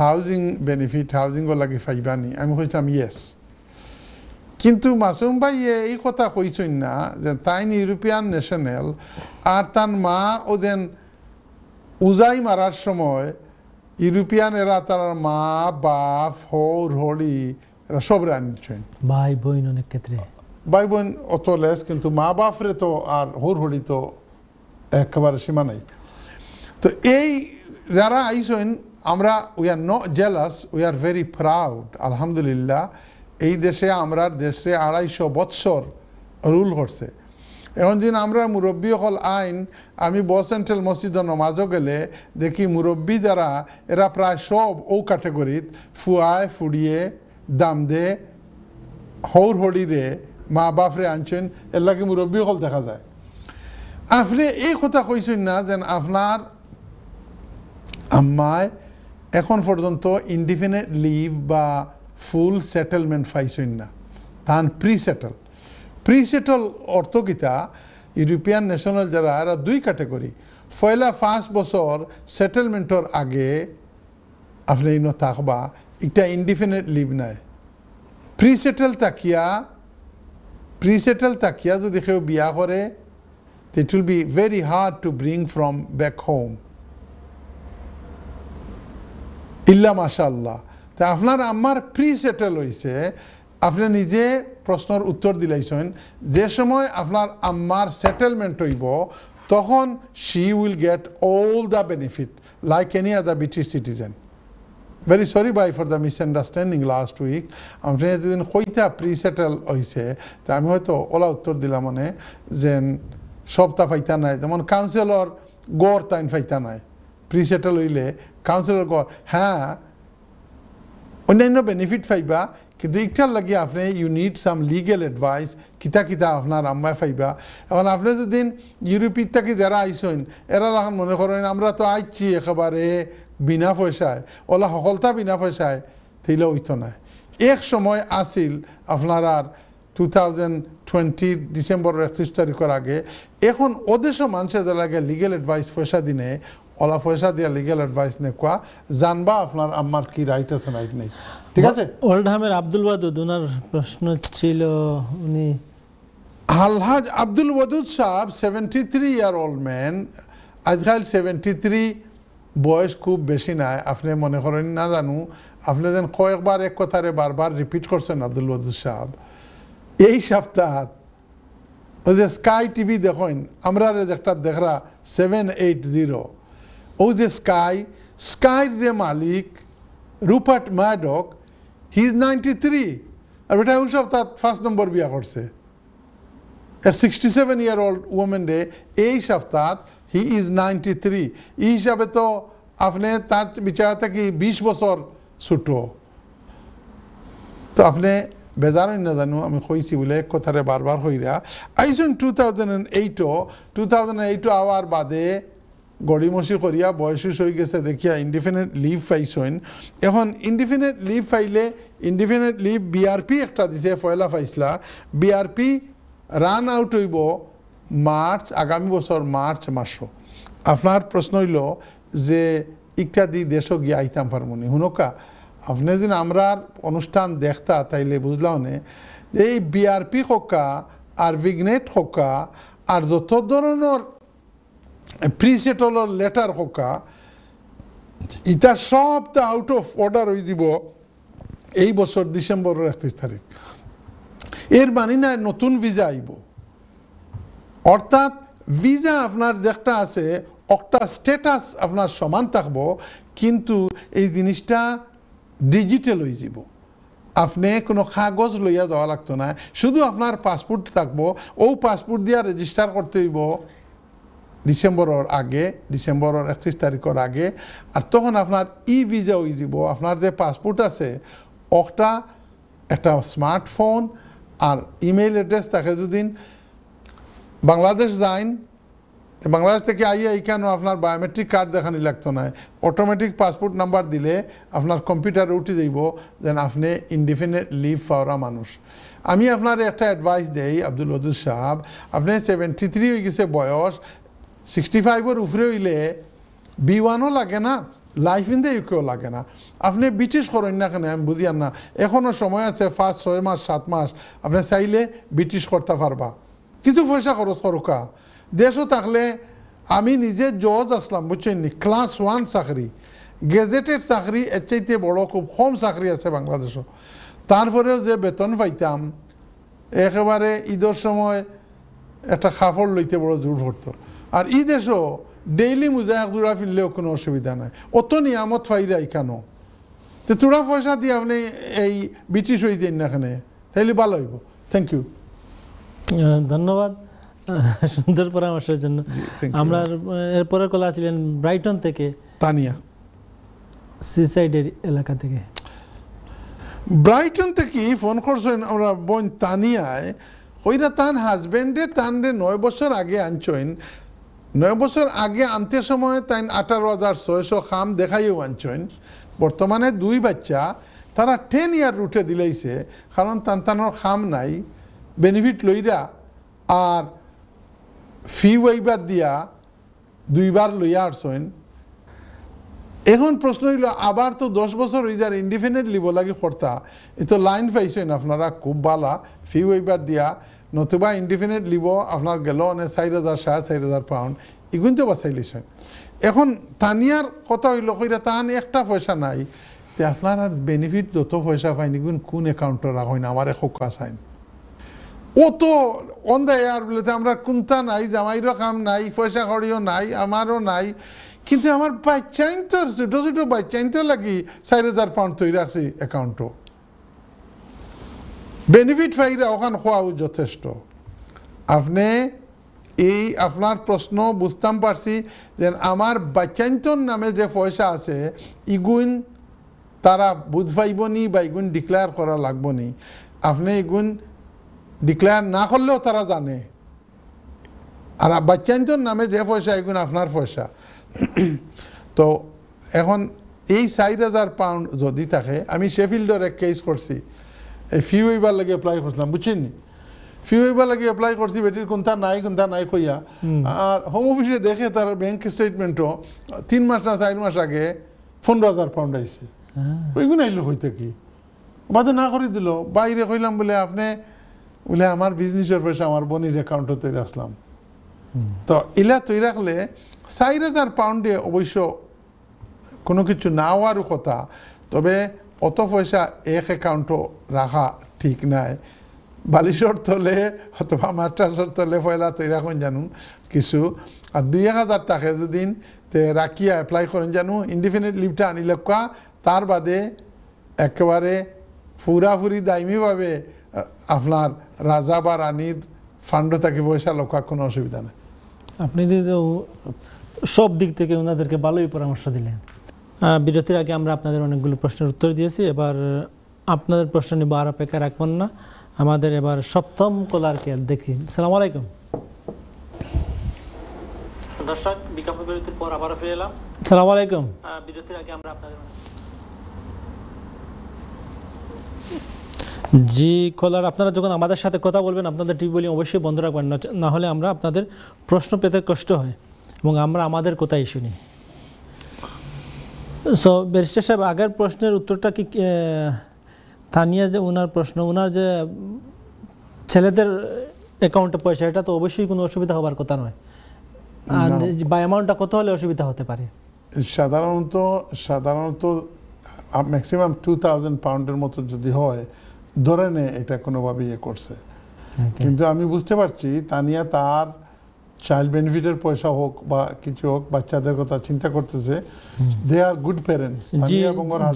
হাউজিং বেনিফিট হাউজিং লাগি ফাইবানি আমি কইছিলাম ইয়েস কিন্তু মাসুম ভাই এই কথা কইছেন না যে তাইন ইউরোপিয়ান ন্যাশনাল আর তার মা দেন উজাই মারার সময় ইউরোপিয়ান এরা তার মা বাপ হৌর হলি সবরে আমি ভাই বোন অনেক ক্ষেত্রে ভাই বোন অত লেস কিন্তু মা বাপরে তো আর হুড়হুড়ি তো একেবারে সীমা নাই তো এই যারা আইসেন আমরা we are no jealous we are very proud আলহামদুলিল্লাহ এই দেশে আমরা দেশে আড়াইশো বৎসর রুল করছে এখন যদি আমরা মুরব্বী হল আইন আমি ব সেন্ট্রাল মসজিদ নমাজও গেলে দেখি মুরব্বী যারা এরা প্রায় সব ও ক্যাটাগরিত ফুয়ায় ফুড়িয়ে দামদে হৌর রে মা বাপরে আনছেন এলাকে মুরব্বী হল দেখা যায় আপনি এই কথা কইছেন না যেন আপনার আম্মায় এখন পর্যন্ত ইন্ডিপেন্ডেন্ট লিভ বা ফুল সেটেলমেন্ট পাইছেন না তান প্রি সেটেল প্রি সেটেল অর্থ কিতা ইউরোপিয়ান ন্যাশনাল যারা এরা দুই ক্যাটেগরি ফয়লা পাঁচ বছর সেটেলমেন্টর আগে আপনি থাকবা একটা ইনডিফিনিট লিভ নাই প্রিসেটেল তাকিয়া প্রিসেটেল তাকিয়া যদি কেউ বিয়া করে it will be very hard to bring from back home ইল্লা মাশাল্লাহ তা আপনার আমার প্রি সেটেল হয়েছে আপনি নিজে প্রশ্নের উত্তর দিলাইছেন যে সময় আপনার আম্মার সেটেলমেন্ট হইব তখন she will get all the benefit like any other British citizen very sorry by for the misunderstanding last week আপনি যেদিন কইতা প্রিসেটেল হয়েছে তা আমি হয়তো ওলা উত্তর দিলাম মানে যে সপ্তাহ ফাইতা নাই যেমন কাউন্সিলর গড় তাইন ফাইতা নাই প্রিসেটেল হইলে কাউন্সিলর গড় হ্যাঁ অন্যান্য বেনিফিট ফাইবা কিন্তু একটার লাগে আপনি you need some legal advice কিতা কিতা আপনার আম্মায় ফাইবা এখন আপনি যদি ইউরোপিত থাকি যারা আইসেন এরা লাগান মনে করেন আমরা তো আইছি একেবারে বিনা পয়সায় ওলা সকলতা বিনা পয়সায় তেইলে উইত নাই এক সময় আসিল আপনার টু থাউজেন্ড টোয়েন্টি ডিসেম্বর একত্রিশ তারিখের আগে এখন ওদেশ মানুষের লাগে লিগেল এডভাইস পয়সা দিনে ওলা পয়সা দিয়া লিগেল এডভাইস নে কোয়া জানবা আপনার আমার কি রাইট আছে রাইট নেই ঠিক আছে ওল্ডহামের আব্দুল ওয়াদুদ ওনার প্রশ্ন ছিল উনি আলহাজ আব্দুল ওয়াদুদ সাহেব seventy three year old man আজকাল সেভেন্টি থ্রি বয়স খুব বেশি নাই আপনি মনে করেন না জানু আপনি যেন কয়েকবার এক কথারে বারবার রিপিট করছেন আব্দুল ওয়াদুদ সাহেব এই সপ্তাহ ওই যে স্কাই টিভি দেখেন আমরা একটা দেখরা সেভেন এইট জিরো ও যে স্কাই স্কাইর যে মালিক Rupert Murdoch he is ninety three আর ওটা ওই সপ্তাহ ফার্স্ট নম্বর বিয়া করছে sixty seven year old women ডে এই সপ্তাহ হি ইজ নাইনটি থ্রি এই হিসাবে তো আপনি তার বিচার থেকে বিশ বছর ছুটো তো আপনি বেজার না জানো আমি কইছি বলে এক কথারে বারবার হইরা আইসুন টু থাউজেন্ড এন্ড এইটো টু থাউজেন্ড এইট আওয়ার বাদে গড়িমসি করিয়া বয়সুস হয়ে গেছে দেখিয়া ইন্ডিফিনিট লিভ পাইছেন এখন ইন্ডিফিনিট লিভ পাইলে ইন্ডিফিনিট লিভ বিআরপি একটা দিছে ফয়লা ফাইসলা বিআরপি রান আউট হইব মার্চ আগামী বছর মার্চ মাস আপনার প্রশ্ন হইল যে ইত্যাদি দেশও গিয়ে আইতাম পারমনি হুনকা আপনি যদি আমরা অনুষ্ঠান দেখতা তাইলে বুঝলাম এই বিআরপি হোকা আর বিগনেট হোকা আর যত ধরনের প্রিসেটলের লেটার হোকা ইটা তো আউট অফ অর্ডার হয়ে দিব এই বছর ডিসেম্বরের একত্রিশ তারিখ এর মানি না নতুন ভিজা আইব অর্থাৎ ভিসা আপনার যেটা আছে একটা স্ট্যাটাস আপনার সমান থাকব কিন্তু এই জিনিসটা ডিজিটাল হয়ে যাব আপনি কোনো কাগজ লইয়া যাওয়া লাগতো না শুধু আপনার পাসপোর্ট থাকব ও পাসপোর্ট দিয়া রেজিস্টার করতে হইব ডিসেম্বরের আগে ডিসেম্বরের একত্রিশ তারিখের আগে আর তখন আপনার ই ভিজা হয়ে যাব আপনার যে পাসপোর্ট আছে ওটা একটা স্মার্টফোন আর ইমেইল অ্যাড্রেস থাকে যদি বাংলাদেশ যাইন বাংলাদেশ থেকে আইয়া এখানেও আপনার বায়োমেট্রিক কার্ড দেখানি লাগতো না অটোমেটিক পাসপোর্ট নাম্বার দিলে আপনার কম্পিউটারে উঠে যাইব যেন আপনি ইনডিফিনিট লিভ পাওয়া মানুষ আমি আপনার একটা অ্যাডভাইস দেই আব্দুল ওদুর সাহাব আপনি সেভেন্টি থ্রি হয়ে গেছে বয়স সিক্সটি ফাইভের উপরে হইলে বি ওয়ানও লাগে না লাইফ ইন দ্য ইউকেও লাগে না আপনি ব্রিটিশ করেন না কেন আমি বুঝিয়াম না এখনও সময় আছে ফার্স্ট ছয় মাস সাত মাস আপনি চাইলে ব্রিটিশ করতে পারবা কিছু পয়সা খরচ করুকা দেশও থাকলে আমি নিজে জজ আসলাম বুঝছেন নি ক্লাস ওয়ান চাকরি গেজেটেড চাকরি এর চাইতে বড় খুব কম চাকরি আছে বাংলাদেশ তারপরেও যে বেতন পাইতাম একেবারে ঈদের সময় একটা খাফড় লইতে বড় জোর ভরত আর ই দেশও ডেইলি এক জোড়া ফিরলেও কোনো অসুবিধা নাই অত নিয়ামত ফাইরা কেন তো তোরা পয়সা দিয়ে আপনি এই ব্রিটিশ হয়ে যাই না এখানে তাইলে ভালো হইব থ্যাংক ইউ ধন্যবাদ সুন্দর পরামর্শের জন্য আমরা এরপরে কলা আসছিলেন ব্রাইটন থেকে তানিয়া সিসাইডের এলাকা থেকে ব্রাইটন থেকে ফোন করছেন আমরা বোন তানিয়ায় ওইরা তান হাজব্যান্ডে তানরে নয় বছর আগে আনছেন নয় বছর আগে আনতে সময় তাই আঠারো হাজার ছয়শো খাম দেখাইও আনছেন বর্তমানে দুই বাচ্চা তারা টেন ইয়ার রুটে দিলেইছে কারণ তান তানোর খাম নাই বেনিফিট লইরা আর ফি ওয়াইবার দিয়া দুইবার লইয়া আসছেন এখন প্রশ্ন হইল আবার তো দশ বছর হয়ে যার ইন্ডিপেন্ডেন্টলি বলাগি ফর্তা এ তো লাইন পাইছেন আপনারা খুব বালা ফি ওয়াইবার দিয়া নতুবা ইন্ডিপেন্ডেন্ট লিব আপনার গেল অনেক চার হাজার সাড়ে চার হাজার পাউন্ড এগুন তো বাঁচাই লিছেন এখন তানিয়ার কথা হইল কইরা তাহান একটা পয়সা নাই তে আপনার আর বেনিফিট যত পয়সা পাইনি কোন অ্যাকাউন্টে রাখেন আমার এক হোকা চাইন ও তো অন দ্য বলেতে আমরা কুন্তা নাই জামাইরও কাম নাই পয়সা খড়িও নাই আমারও নাই কিন্তু আমার তো ছোটো ছোটো তো লাগি চার হাজার পাউন্ড তৈরি আছে অ্যাকাউন্টও বেনিফিট ফাইরা ওখান খোয়াও যথেষ্ট আপনি এই আপনার প্রশ্ন বুঝতাম পারছি যে আমার বাচ্চাইন্তর নামে যে পয়সা আছে ইগুন তারা বুঝ পাইবনি বা ইগুন ডিক্লেয়ার করা লাগবনি নি আপনি ইগুন ডিক্লেয়ার না করলেও তারা জানে আর বাচ্চাঞ্জন নামে যে পয়সা এগুলো আপনার পয়সা তো এখন এই চার হাজার পাউন্ড যদি থাকে আমি শেফিল্ডর এক কেস করছি এই ফি ওইবার লাগে অ্যাপ্লাই করছিলাম বুঝছেন ফি ওইবার লাগে অ্যাপ্লাই করছি বেটির কোনটা নাই কোনটা নাই কইয়া আর হোম অফিসে দেখে তার ব্যাংক স্টেটমেন্টও তিন মাস না চার মাস আগে পনেরো হাজার পাউন্ড আইসে ওইগুলো আইলো হইতে কি বাদে না করে দিল বাইরে কইলাম বলে আপনি বলে আমার বিজনেসের পয়সা আমার বোনের অ্যাকাউন্টে তৈরি আসলাম তো ইলা তৈরি রাখলে চার হাজার পাউন্ডে অবশ্য কোনো কিছু না হওয়ার কথা তবে অত পয়সা এক অ্যাকাউন্টও রাখা ঠিক নাই বালিশর তলে অথবা মাট্রাসর তলে পয়লা তৈরি রাখুন জানুন কিছু আর দুই এক হাজার টাকা যদি তে রাখিয়া অ্যাপ্লাই করেন জানু ইন্ডিপেন্ডেন্ট লিভটা আনিলে তার বাদে একেবারে ফুরাফুরি দায়মিভাবে আপনার রাজা বা রানীর ফান্ড তাকে পয়সা লক্ষ কোনো অসুবিধা নেই আপনি সব দিক থেকে ওনাদেরকে ভালোই পরামর্শ দিলেন বিরতির আগে আমরা আপনাদের অনেকগুলো প্রশ্নের উত্তর দিয়েছি এবার আপনাদের প্রশ্ন নিব আর অপেক্ষা রাখবেন না আমাদের এবার সপ্তম কলারকে দেখি সালাম আলাইকুম দর্শক বিজ্ঞাপন বিরতির পর আবার ফিরে এলাম সালাম আলাইকুম বিরতির আগে আমরা আপনাদের জি কলার আপনারা যখন আমাদের সাথে কথা বলবেন আপনাদের টিভি বলি অবশ্যই বন্ধ রাখবেন না হলে আমরা আপনাদের প্রশ্ন পেতে কষ্ট হয় এবং আমরা আমাদের কথাই শুনি সো ব্যারিস্টার সাহেব আগের প্রশ্নের উত্তরটা কি তানিয়া যে ওনার প্রশ্ন ওনার যে ছেলেদের অ্যাকাউন্টে পয়সা এটা তো অবশ্যই কোনো অসুবিধা হবার কথা নয় আর বা অ্যামাউন্টটা কত হলে অসুবিধা হতে পারে সাধারণত সাধারণত ম্যাক্সিমাম টু থাউজেন্ড পাউন্ডের মতো যদি হয় ধরে নে এটা কোনোভাবে ইয়ে করছে কিন্তু আমি বুঝতে পারছি তানিয়া তার চাইল্ড বেনিফিটের পয়সা হোক বা কিছু হোক বাচ্চাদের কথা চিন্তা করতেছে দে আর গুড প্যারেন্টস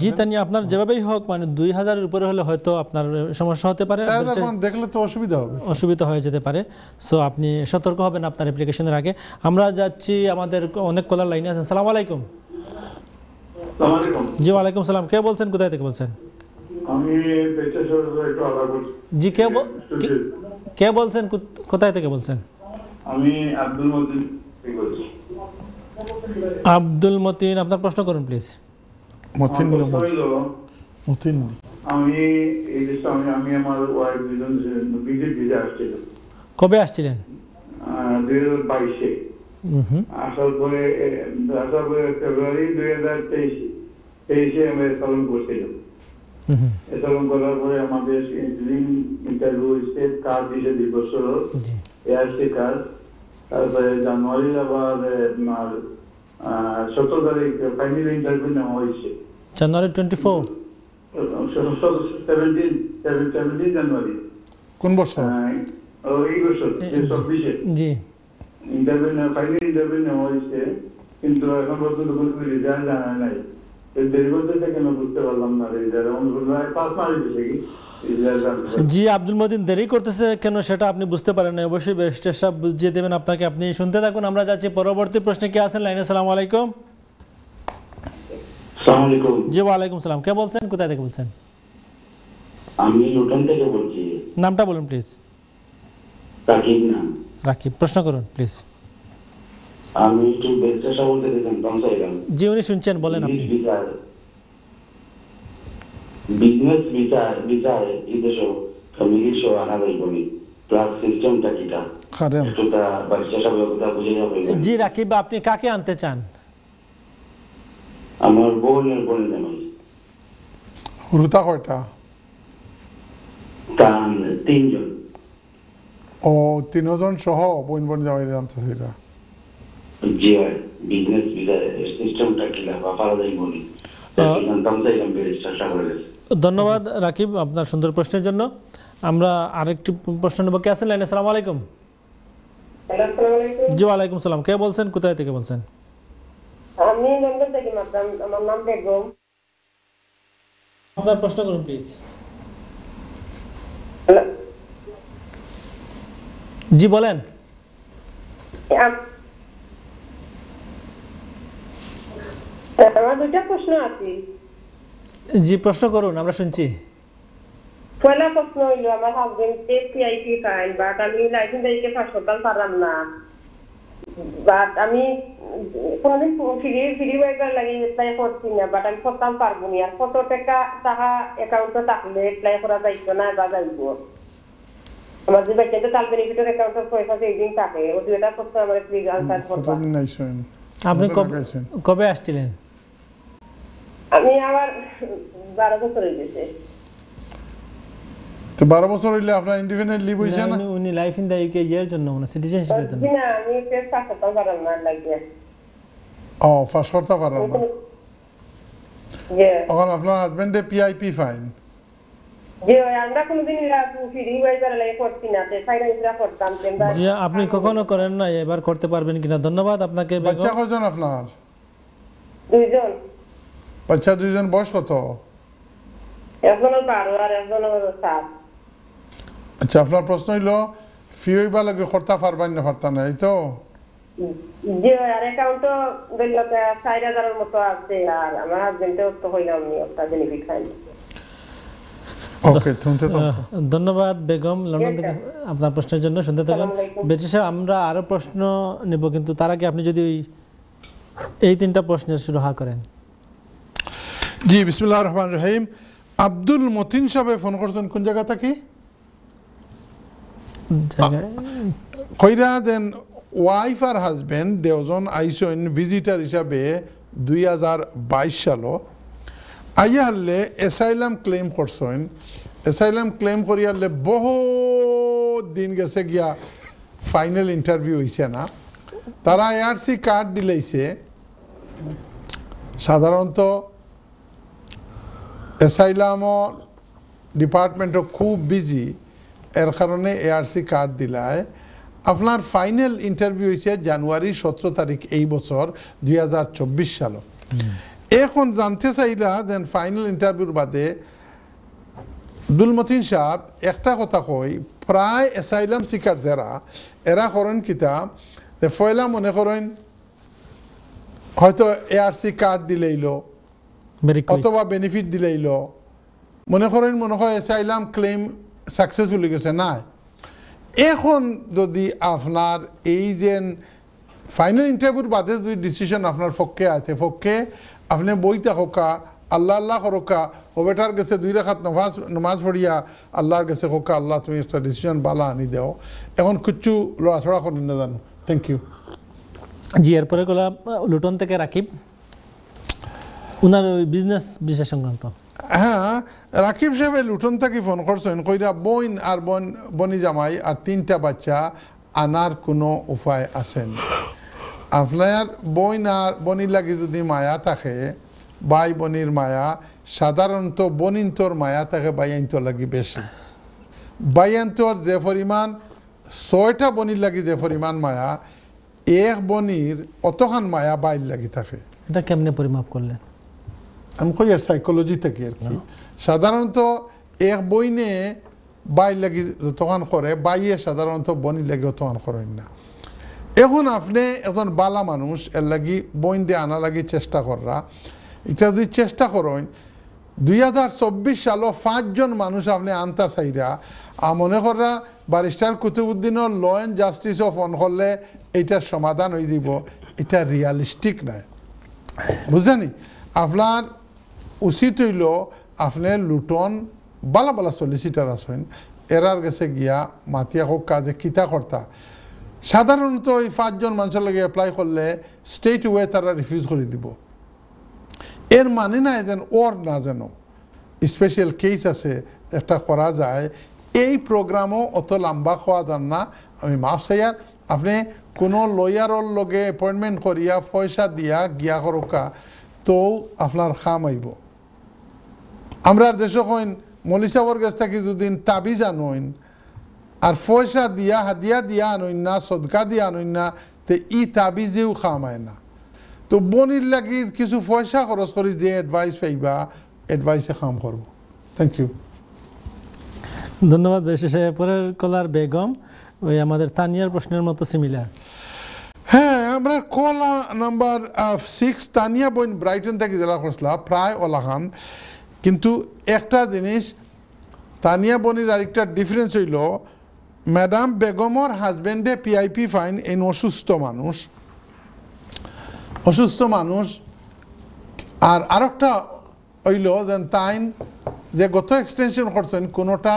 জি তানি আপনার যেভাবেই হোক মানে দুই হাজারের উপরে হলে হয়তো আপনার সমস্যা হতে পারে মানে দেখলে তো অসুবিধা হবে অসুবিধা হয়ে যেতে পারে সো আপনি সতর্ক হবেন আপনার অ্যাপ্লিকেশনের আগে আমরা যাচ্ছি আমাদের অনেক কলার লাইনে আছেন সালাম আলাইকুম জি ওয়ালাইকুম সালাম কে বলছেন কোথায় থেকে বলছেন আমি জি কে কে বলছেন কোথায় থেকে বলছেন আমি আব্দুল মতিন আব্দুল মতিন আপনার প্রশ্ন করুন প্লিজ মতিন মতিন আমি এই যে আমি আমার ওয়াইফ দুজন বিজেপিতে আসছিল কবে আসছিলেন দুই হাজার বাইশে আসার পরে আসার পরে ফেব্রুয়ারি দুই হাজার তেইশে তেইশে আমি পালন করছিলাম এরকম করার পরে আমাদের ইঞ্জিনিয়ারিং ইন্টারভিউ হয়েছে কাজ দিয়েছে দুই বছর এআরসি কাজ তারপরে জানুয়ারির আবার আপনার সতেরো তারিখ ফাইনাল ইন্টারভিউ নেওয়া হয়েছে জানুয়ারি টোয়েন্টি ফোর কোন বছর ইন্টারভিউ ফাইনাল ইন্টারভিউ নেওয়া হয়েছে কিন্তু এখন পর্যন্ত কোনো রেজাল্ট জানা নাই জি আব্দুল মদিন দেরি করতেছে কেন সেটা আপনি বুঝতে পারেন না অবশ্যই বেস্টের বুঝিয়ে দেবেন আপনাকে আপনি শুনতে থাকুন আমরা যাচ্ছি পরবর্তী প্রশ্নে কে আছেন লাইনে সালাম আলাইকুম জি ওয়ালাইকুম সালাম কে বলছেন কোথায় থেকে বলছেন আমি লুটন থেকে বলছি নামটা বলুন প্লিজ রাকিব নাম রাকিব প্রশ্ন করুন প্লিজ আমি একটু চাইলাম জি উনি শুনছেন বলেন আপনি বিজনেস বিচার বিচার ফ্যামিলি সহ আনা বলি প্লাস সিস্টেমটা কিটা বুঝে যাবে জি রাকিব আপনি কাকে আনতে চান আমার বোনের বোনের নাম রুতা কয়টা তিনজন ও তিনজন সহ বোন বোন যাওয়া জানতেছিলাম జిఆర్ బిజినెస్ সিস্টেমটাকে আলাদাই বলি ধন্যবাদ রাকিব আপনার সুন্দর প্রশ্নের জন্য আমরা আরেকটি প্রশ্ন নেব কে আছেন লাইনে সালাম আলাইকুম জি ওয়ালাইকুম সালাম কে বলছেন কোথায় থেকে বলছেন আপনার প্রশ্ন করুন প্লিজ জি বলেন জি প্রশ্ন করুন আমরা শুনছি পয়লা প্রশ্ন হইল আমার হাজবেন্ড বাট আমি লাইসেন্স পারলাম না বাট আমি ফ্রি ফ্রি ওয়াইফার লাগে এপ্লাই করছি না বাট আমি পারবো না আর কত টাকা টাকা অ্যাকাউন্টে থাকলে এপ্লাই করা যাইতো না বা যাইব আমার যে ব্যাংকে তাল বেনিফিটের অ্যাকাউন্টের পয়সা সেভিং থাকে ও দুইটা প্রশ্ন আমার প্লিজ আনসার আপনি কবে আসছিলেন আমি আমার বারো বছর হয়ে গেছে তো বছর হইলে আপনার ইন্ডিপেন্ডেন্ট লিভ হইছে না উনি life in the UK year জন্য মানে সিটিজেন হিসেবে জন্য না আমি পেস করতে পারলাম না লাগিয়া ও পাসপোর্ট করতে পারলাম না ওখানে আপনার হাজবেন্ডে পিআইপি ফাইন আপনি কখনো করেন না এবার করতে পারবেন কিনা ধন্যবাদ আপনাকে বাচ্চা কজন আপনার দুইজন বাচ্চা দুইজন বয়স কত আচ্ছা আপনার প্রশ্ন হইল ফি হইবা লাগে না না এই তো ধন্যবাদ বেগম লন্ডন থেকে আপনার প্রশ্নের জন্য শুনতে থাকুন বেটি সাহেব আমরা আরো প্রশ্ন নেব কিন্তু তার আগে আপনি যদি এই তিনটা প্রশ্নের শুরু হা করেন জি বিসমুল্লাহ রহমান রহিম আব্দুল মতিন সাহেব ফোন করছেন কোন জায়গা থাকি কইরা দেন ওয়াইফ আর হাজবেন্ড দেওজন আইসন ভিজিটার হিসাবে দুই হাজার বাইশ সাল আইয়া হারলে এসাইলাম ক্লেম করছেন এসাইলাম ক্লেম করি হলে বহু দিন গেছে গিয়া ফাইনাল ইন্টারভিউ হয়েছে না তারা এআরসি কার্ড দিলেইছে সাধারণত এসাইলামর ডিপার্টমেন্টও খুব বিজি এর কারণে এআরসি কার্ড দিলায় আপনার ফাইনাল ইন্টারভিউ হয়েছে জানুয়ারি সতেরো তারিখ এই বছর দুই সাল এখন জানতে চাইলা যে ফাইনাল ইন্টারভিউর বাদে দুলমতিন সাহেব একটা কথা কই প্রায় এসাইলাম শিকার যারা এরা করেন কিতা যে ফয়লা মনে করেন হয়তো এআরসি কার্ড দিলেইলো অথবা বেনিফিট ল মনে করেন মনে হয় চাইলাম ক্লেম হলে গেছে না এখন যদি আপনার এই যে ফাইনাল ইন্টারভিউর বাদে যদি ডিসিশন আপনার পক্ষে আছে পক্ষে আপনি বইতে হোকা আল্লাহ আল্লাহ হরকা ও বেটার গেছে দুই রেখাত নমাজ নমাজ পড়িয়া আল্লাহর গেছে হোকা আল্লাহ তুমি একটা ডিসিশন বালা আনি দেও এখন কিচ্ছু লড়াছড়া করেন না জানো থ্যাংক ইউ জি এরপরে গেলাম লুটন থেকে রাখিব ওনার ওই বিজনেস বিশেষ সংক্রান্ত হ্যাঁ রাকিব সাহেবের লুটন থেকে ফোন করছেন কইরা বইন আর বন বনি জামাই আর তিনটা বাচ্চা আনার কোনো উপায় আছেন আপনার বইন আর বনির লাগি যদি মায়া থাকে বাই বনির মায়া সাধারণত বনিন্তর মায়া থাকে বাইয়ান্তর লাগি বেশি বাইয়ান্তর যে পরিমাণ ছয়টা বনির লাগি যে পরিমাণ মায়া এক বনির অতখান মায়া বাইর লাগি থাকে এটা কেমনে পরিমাপ করলেন আমি কই আর সাইকোলজি থেকে আর কি সাধারণত এক বই নিয়ে বাই লাগি যতক্ষণ করে বাইয়ে সাধারণত বনি লাগি অতক্ষণ করেন না এখন আপনি একজন বালা মানুষ এর লাগি বইন দিয়ে আনা লাগি চেষ্টা কররা এটা যদি চেষ্টা করেন দুই হাজার চব্বিশ সালও পাঁচজন মানুষ আপনি আনতা চাইরা মনে কররা বারিস্টার কুতুবুদ্দিনের ল অ্যান্ড জাস্টিস অফ অন করলে এটার সমাধান হয়ে দিব এটা রিয়ালিস্টিক নয় বুঝলেনি আপনার উচিত হইল আপনি লুটন বালা বালা সলিসিটার আসবেন এরার গেছে গিয়া মাতিয়া হোক কাজে কিতা কর্তা সাধারণত এই পাঁচজন মানুষের লাগে অ্যাপ্লাই করলে স্টেট ওয়ে তারা রিফিউজ করে দিব এর মানে নাই যেন ওর না যেন স্পেশাল কেস আছে একটা করা যায় এই প্রোগ্রামও অত লম্বা খাওয়া যান না আমি মাফ চাইয়ার আপনি কোনো লয়ারর লগে অ্যাপয়েন্টমেন্ট করিয়া পয়সা দিয়া গিয়া করকা তো আপনার খাম আইব আর দেশ হইন মলিসা গেছ থাকি দুদিন তাবিজ আনইন আর ফয়সা দিয়া হাদিয়া দিয়া আনইন না সদকা দিয়া আনইন না তে ই তাবিজেও খামায় না তো বনির লাগি কিছু পয়সা খরচ করিস যে এডভাইস পাইবা এডভাইসে কাম করব থ্যাংক ইউ ধন্যবাদ শেষে পরের কলার বেগম ওই আমাদের তানিয়ার প্রশ্নের মতো সিমিলার হ্যাঁ আমরা কলা নাম্বার সিক্স তানিয়া বইন ব্রাইটন থেকে জেলা করছিলাম প্রায় খান কিন্তু একটা জিনিস তানিয়া বনির আরেকটা ডিফারেন্স হইল ম্যাডাম বেগমর হাজব্যান্ডে পিআইপি ফাইন এন অসুস্থ মানুষ অসুস্থ মানুষ আর আরেকটা হইল যে তাইন যে গত এক্সটেনশন করছেন কোনোটা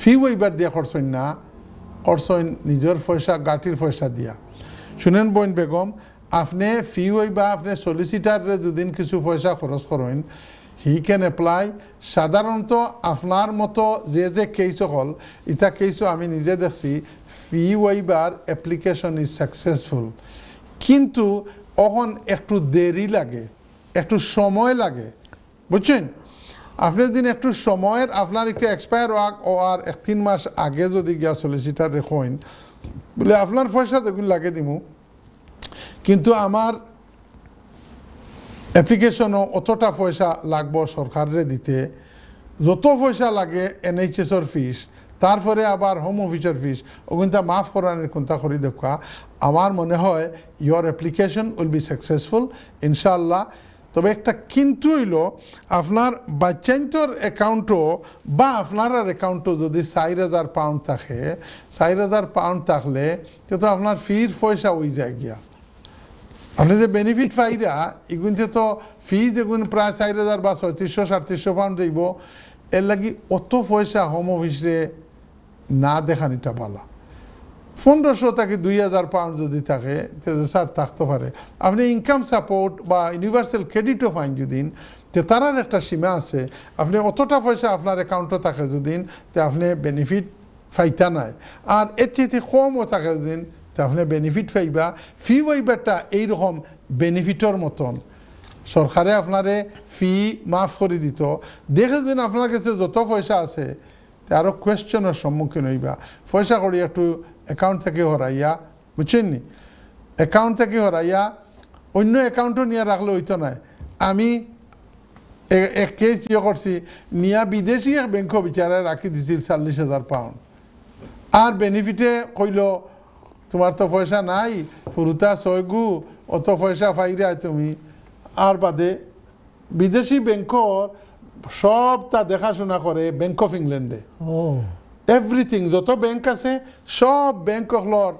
ফি ওইবার দিয়া করছেন না করছেন নিজের পয়সা গাঠির পয়সা দিয়া শুনেন বইন বেগম আপনি ফি ওই বা আপনি সলিসিটারে দুদিন কিছু পয়সা খরচ করেন হি ক্যান এপ্লাই সাধারণত আপনার মতো যে যে কেস হল ইটা কেস আমি নিজে দেখছি fee waiver application is successful কিন্তু অখন একটু দেরি লাগে একটু সময় লাগে বুঝছেন আপনি যদি একটু সময়ের আপনার একটু এক্সপায়ার ও আর এক তিন মাস আগে যদি গিয়া সলিসিটার রেখেন বলে আপনার পয়সা দেখুন লাগে দিমু কিন্তু আমার অ্যাপ্লিকেশনও অতটা পয়সা লাগবো সরকারের দিতে যত পয়সা লাগে এনএইচএসর ফিস তারপরে আবার হোম অফিসের ফিস ওগুলা মাফ করানোর কোনটা করি দেখা আমার মনে হয় your application will be successful ইনশাল্লাহ তবে একটা কিন্তু হইল আপনার বাচ্চান্তর অ্যাকাউন্টও বা আপনার অ্যাকাউন্টও যদি চার হাজার পাউন্ড থাকে চার হাজার পাউন্ড থাকলে তো আপনার ফির পয়সা ওই যায় গিয়া আপনি যে বেনিফিট পাইরা এগুনতে তো ফি দেখুন প্রায় চার হাজার বা ছয়ত্রিশশো সাতত্রিশশো পাউন্ড দিব এর লাগি অত পয়সা হোম অফিসে না দেখানিটা বালা পনেরোশো তাকে দুই হাজার পাউন্ড যদি থাকে স্যার থাকতে পারে আপনি ইনকাম সাপোর্ট বা ইউনিভার্সাল ক্রেডিটও পাইন যদি তে তার একটা সীমা আছে আপনি অতটা পয়সা আপনার অ্যাকাউন্টও থাকে যদি আপনি বেনিফিট ফাইতা নাই আর এর চেয়ে কমও থাকে যদি তাহলে বেনিফিট পাইবা ফি ওয়াইবারটা এইরকম বেনিফিটর মতন সরকারে আপনারে ফি মাফ করে দিত দেখে দিন আপনার কাছে যত পয়সা আছে আরও কোয়েশ্চনের সম্মুখীন হইবা পয়সা করি একটু অ্যাকাউন্ট থেকে হরাইয়া বুঝছেন নি অ্যাকাউন্ট থেকে হরাইয়া অন্য অ্যাকাউন্টও নিয়ে রাখলে হইতো না আমি এক কেস ইয়ে করছি নিয়া বিদেশি ব্যাংক বিচারে রাখি দিছিল চাল্লিশ হাজার পাউন্ড আর বেনিফিটে কইল তোমার তো পয়সা নাই পুরুতা সয়গু অত পয়সা ফাইরাই তুমি আর বাদে বিদেশি ব্যাংকর সব তা দেখাশোনা করে ব্যাংক অফ ইংল্যান্ডে এভরিথিং যত ব্যাংক আছে সব ব্যাংক হলর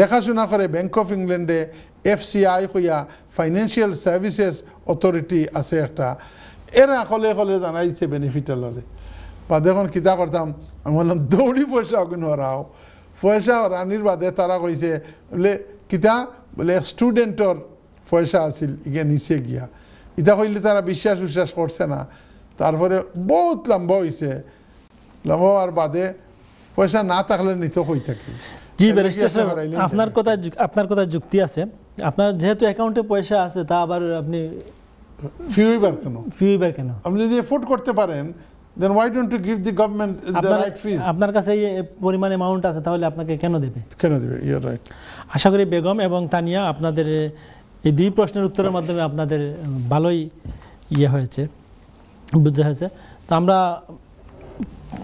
দেখাশোনা করে ব্যাংক অফ ইংল্যান্ডে এফসিআই হইয়া ফাইন্যান্সিয়াল সার্ভিসেস অথরিটি আছে একটা এরা কলে কলে জানাইছে বেনিফিটালরে বা দেখুন কিতা করতাম আমি বললাম দৌড়ি পয়সা অগুন হরাও পয়সা রানির বাদে তারা কইছে বলে কিতা বোলে স্টুডেন্টর পয়সা আছিল ইগে নিচে গিয়া ইতা কইলে তারা বিশ্বাস উশ্বাস করছে না তারপরে বহুত লম্ব হয়েছে লম্ব হওয়ার বাদে পয়সা না থাকলে নিত হই থাকি জি আপনার কথা আপনার কথা যুক্তি আছে আপনার যেহেতু অ্যাকাউন্টে পয়সা আছে তা আবার আপনি ফিউইবার কেন ফিউইবার কেন আপনি যদি এফোর্ড করতে পারেন then why don't to give the government the right fees? আপনার কাছে এই পরিমাণ অ্যামাউন্ট আছে তাহলে আপনাকে কেন দেবে কেন দেবে ইয়ার রাইট আশা করি বেগম এবং তানিয়া আপনাদের এই দুই প্রশ্নের উত্তরের মাধ্যমে আপনাদের ভালোই ইয়ে হয়েছে বুঝতে হয়েছে তো আমরা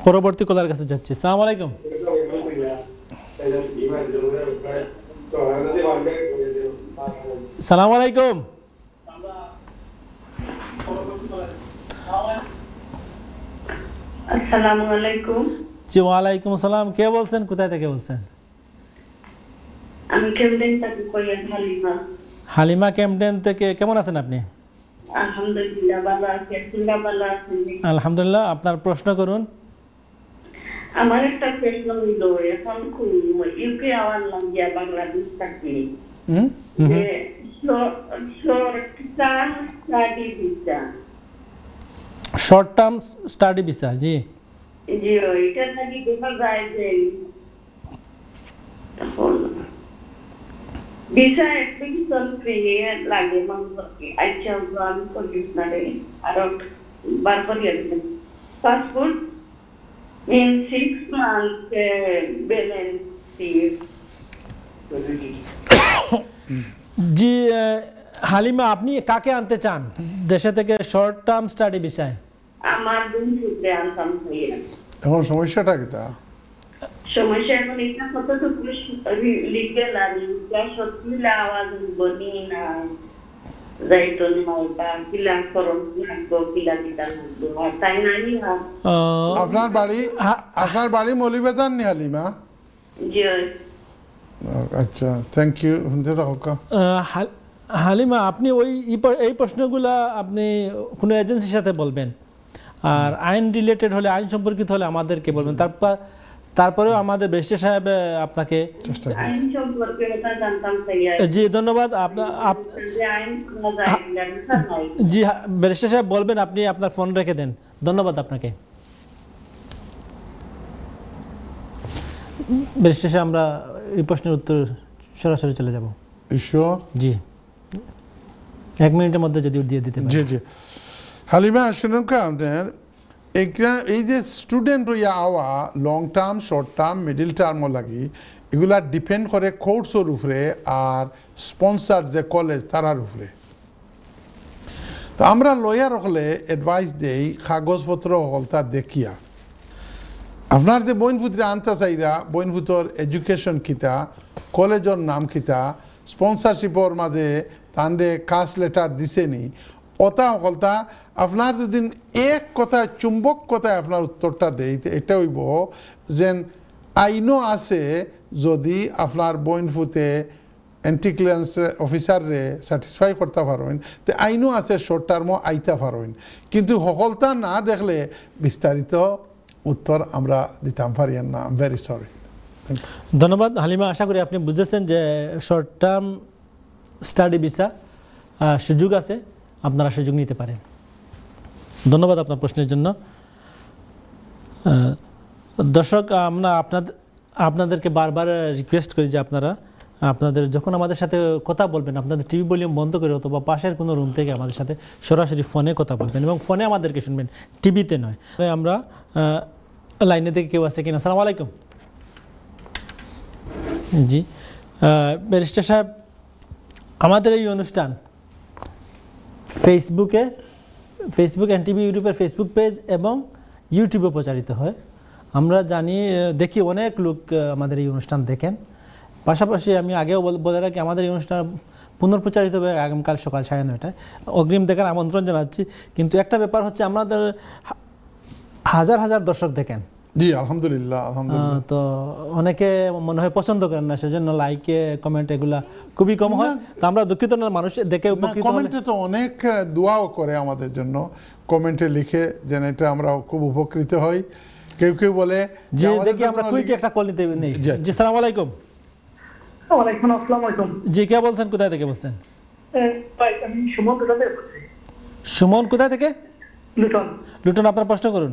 পরবর্তী কলার কাছে যাচ্ছি সালাম আলাইকুম সালাম আলাইকুম আসসালামু আলাইকুম জি আসসালাম কে বলছেন থেকে বলছেন আমি কেমডেন থেকে কইয়া হালিমা হালিমা কেমডেন থেকে কেমন আছেন আপনি আলহামদুলিল্লাহ ভালো আছি ভালো আলহামদুলিল্লাহ আপনার প্রশ্ন করুন আমার একটা প্রশ্ন হইল এখন ইউকে আওয়ার লাগিয়া বাংলাদেশ থাকি হুম হুম সর সর কিসান शॉर्ट टर्म स्टडी वीजा जी अच्छा, eh, जी इधर था कि दूसरा जाए थे वीजा एप्लिकेशन फ्री लागे मग आजच्या आम्ही कंडिशनर अराउंड बरोबर गेले passport in six month balance जी হালিমা আপনি কাকে আনতে চান দেশে থেকে শর্ট টার্ম স্টাডি বিষয় আমার বন্ধুকে আনতাম হইয়া এখন সমস্যাটা কি তা আপনার বাড়ি আপনার বাড়ি নি হালিমা আচ্ছা থ্যাংক ইউ হুনতে থাকা হালিমা আপনি ওই এই প্রশ্নগুলা আপনি কোনো এজেন্সির সাথে বলবেন আর আইন রিলেটেড হলে আইন সম্পর্কিত হলে আমাদেরকে বলবেন তারপর তারপরেও আমাদের বেস্টে সাহেব আপনাকে জি ধন্যবাদ জি বেস্টে সাহেব বলবেন আপনি আপনার ফোন রেখে দেন ধন্যবাদ আপনাকে বেস্টে সাহেব আমরা এই প্রশ্নের উত্তর সরাসরি চলে যাব ঈশ্বর জি এক মিনিটের মধ্যে যদি দিয়ে দিতে জি জি হালিমা শুনুন আমাদের এই যে স্টুডেন্ট ইয়া আওয়া long term short term middle টার্মও লাগি এগুলা ডিপেন্ড করে কোর্সের উপরে আর স্পন্সার যে কলেজ তারার উপরে তো আমরা লয়ার হলে অ্যাডভাইস দেই কাগজপত্র হলতা দেখিয়া আপনার যে বইনভূতরা আনতা চাইরা বইনভূতর এডুকেশন কিতা কলেজের নাম কিতা স্পন্সারশিপর মাঝে তাহলে কাজ লেটার দিছেনি অতা অকলতা আপনার যদি এক কথায় চুম্বক কথায় আপনার উত্তরটা দেই এটা হইব যেন আইনও আছে যদি আপনার বইন ফুতে এন্টি ক্লিয়ারেন্স অফিসাররে স্যাটিসফাই করতে পারবেন তো আইনও আছে শর্ট টার্মও আইতে পারবেন কিন্তু সকলতা না দেখলে বিস্তারিত উত্তর আমরা দিতাম পারি না আম ভেরি সরি ধন্যবাদ হালিমা আশা করি আপনি বুঝেছেন যে শর্ট টার্ম স্টাডি ভিসা সুযোগ আছে আপনারা সুযোগ নিতে পারেন ধন্যবাদ আপনার প্রশ্নের জন্য দর্শক আমরা আপনাদের আপনাদেরকে বারবার রিকোয়েস্ট করি যে আপনারা আপনাদের যখন আমাদের সাথে কথা বলবেন আপনাদের টিভি ভলিউম বন্ধ করে অথবা পাশের কোনো রুম থেকে আমাদের সাথে সরাসরি ফোনে কথা বলবেন এবং ফোনে আমাদেরকে শুনবেন টিভিতে নয় আমরা লাইনে থেকে কেউ আছে কিনা সালাম আলাইকুম জি ব্যারিস্টার সাহেব আমাদের এই অনুষ্ঠান ফেসবুকে ফেসবুক এন টিভি ইউটিউবের ফেসবুক পেজ এবং ইউটিউবে প্রচারিত হয় আমরা জানি দেখি অনেক লোক আমাদের এই অনুষ্ঠান দেখেন পাশাপাশি আমি আগেও বলে রাখি আমাদের এই অনুষ্ঠান পুনর্প্রচারিত হবে আগামীকাল সকাল সাড়ে নয়টায় অগ্রিম দেখার আমন্ত্রণ জানাচ্ছি কিন্তু একটা ব্যাপার হচ্ছে আমাদের হাজার হাজার দর্শক দেখেন জি আলহামদুলিল্লাহ আলহামদুলিল্লাহ তো অনেকে মনে হয় পছন্দ করেন না সেজন্য কমেন্ট এগুলা খুবই কম হয় তো আমরা দুঃখিত না মানুষ দেখে উপকৃত কমেন্টে তো অনেক দোয়াও করে আমাদের জন্য কমেন্টে লিখে যেন এটা আমরা খুব উপকৃত হই কেউ কেউ বলে যে দেখি আমরা কুইক একটা কল নিতে নেই জি আলাইকুম ওয়ালাইকুম আসসালাম আলাইকুম জি কে বলছেন কোথায় থেকে বলছেন ভাই আমি সুমন কোথা থেকে বলছি সুমন থেকে লুটন লুটন আপনার প্রশ্ন করুন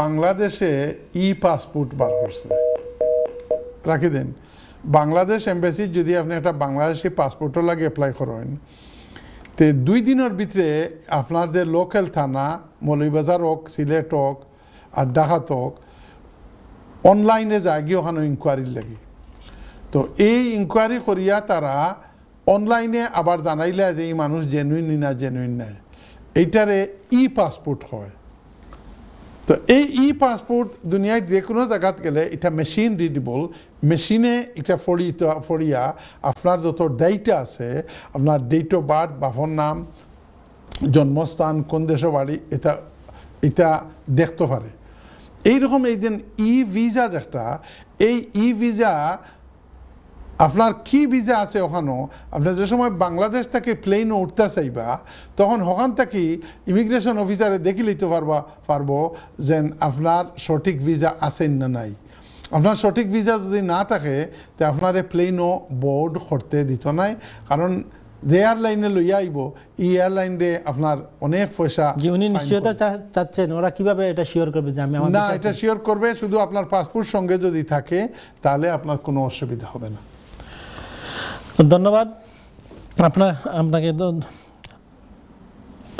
বাংলাদেশে ই পাসপোর্ট বার করছে রাখি দেন বাংলাদেশ এম্বাসি যদি আপনি একটা বাংলাদেশি পাসপোর্টও লাগে অ্যাপ্লাই করেন তো দুই দিনের ভিতরে আপনার যে লোকাল থানা মৌলিবাজার হোক সিলেট হোক আর ডাহাত হোক অনলাইনে যায় গিয়ে ওখানে ইনকোয়ারির লাগে তো এই ইনকোয়ারি করিয়া তারা অনলাইনে আবার জানাইলে যে এই মানুষ জেনুইন না জেনুইন নাই এইটারে ই পাসপোর্ট হয় তো এই ই পাসপোর্ট দুনিয়ায় যে কোনো জায়গাত গেলে এটা মেশিন রিডিবল মেশিনে এটা ফড়িত ফড়িয়া আপনার যত ডেটা আছে আপনার ডেট অফ বার্থ বাফর নাম জন্মস্থান কোন দেশে বাড়ি এটা এটা দেখতে পারে এইরকম এই দিন ই ভিজা যেটা এই ই ভিজা আপনার কি ভিসা আছে ওখানো আপনার যে সময় বাংলাদেশ থেকে প্লেনও উঠতে চাইবা তখন ওখান থেকে ইমিগ্রেশন অফিসারে দেখি লিতে পারবা পারবো যে আপনার সঠিক ভিসা আছেন না নাই আপনার সঠিক ভিসা যদি না থাকে তো আপনার প্লেনও বোর্ড করতে দিত নাই কারণ যে এয়ারলাইনে লইয়া আইব এই এয়ারলাইন রে আপনার অনেক পয়সা উনি নিশ্চয়তা চাচ্ছেন ওরা কিভাবে এটা শিওর করবে যে আমি না এটা শিওর করবে শুধু আপনার পাসপোর্ট সঙ্গে যদি থাকে তাহলে আপনার কোনো অসুবিধা হবে না ধন্যবাদ আপনার আপনাকে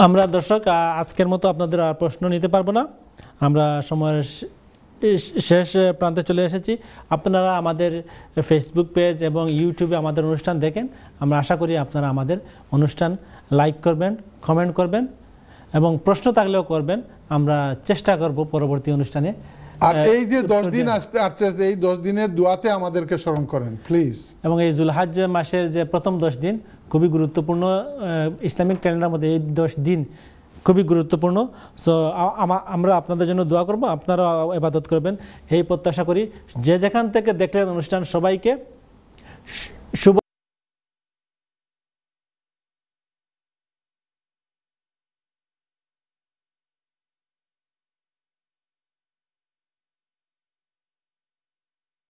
আমরা দর্শক আজকের মতো আপনাদের আর প্রশ্ন নিতে পারবো না আমরা সময়ের শেষ প্রান্তে চলে এসেছি আপনারা আমাদের ফেসবুক পেজ এবং ইউটিউবে আমাদের অনুষ্ঠান দেখেন আমরা আশা করি আপনারা আমাদের অনুষ্ঠান লাইক করবেন কমেন্ট করবেন এবং প্রশ্ন থাকলেও করবেন আমরা চেষ্টা করব পরবর্তী অনুষ্ঠানে আর হ্যাঁ, এই যে দশ দিন আসতে আসছে এই দশ দিনের দোয়াতে আমাদেরকে স্মরণ করেন প্লিজ এবং এই জুলহাজ মাসের যে প্রথম দশ দিন খুবই গুরুত্বপূর্ণ ইসলামিক ক্যালেন্ডার মধ্যে এই দশ দিন খুবই গুরুত্বপূর্ণ সো আমরা আপনাদের জন্য দোয়া করব আপনারা এবাদত করবেন এই প্রত্যাশা করি যে যেখান থেকে দেখলেন অনুষ্ঠান সবাইকে শুভ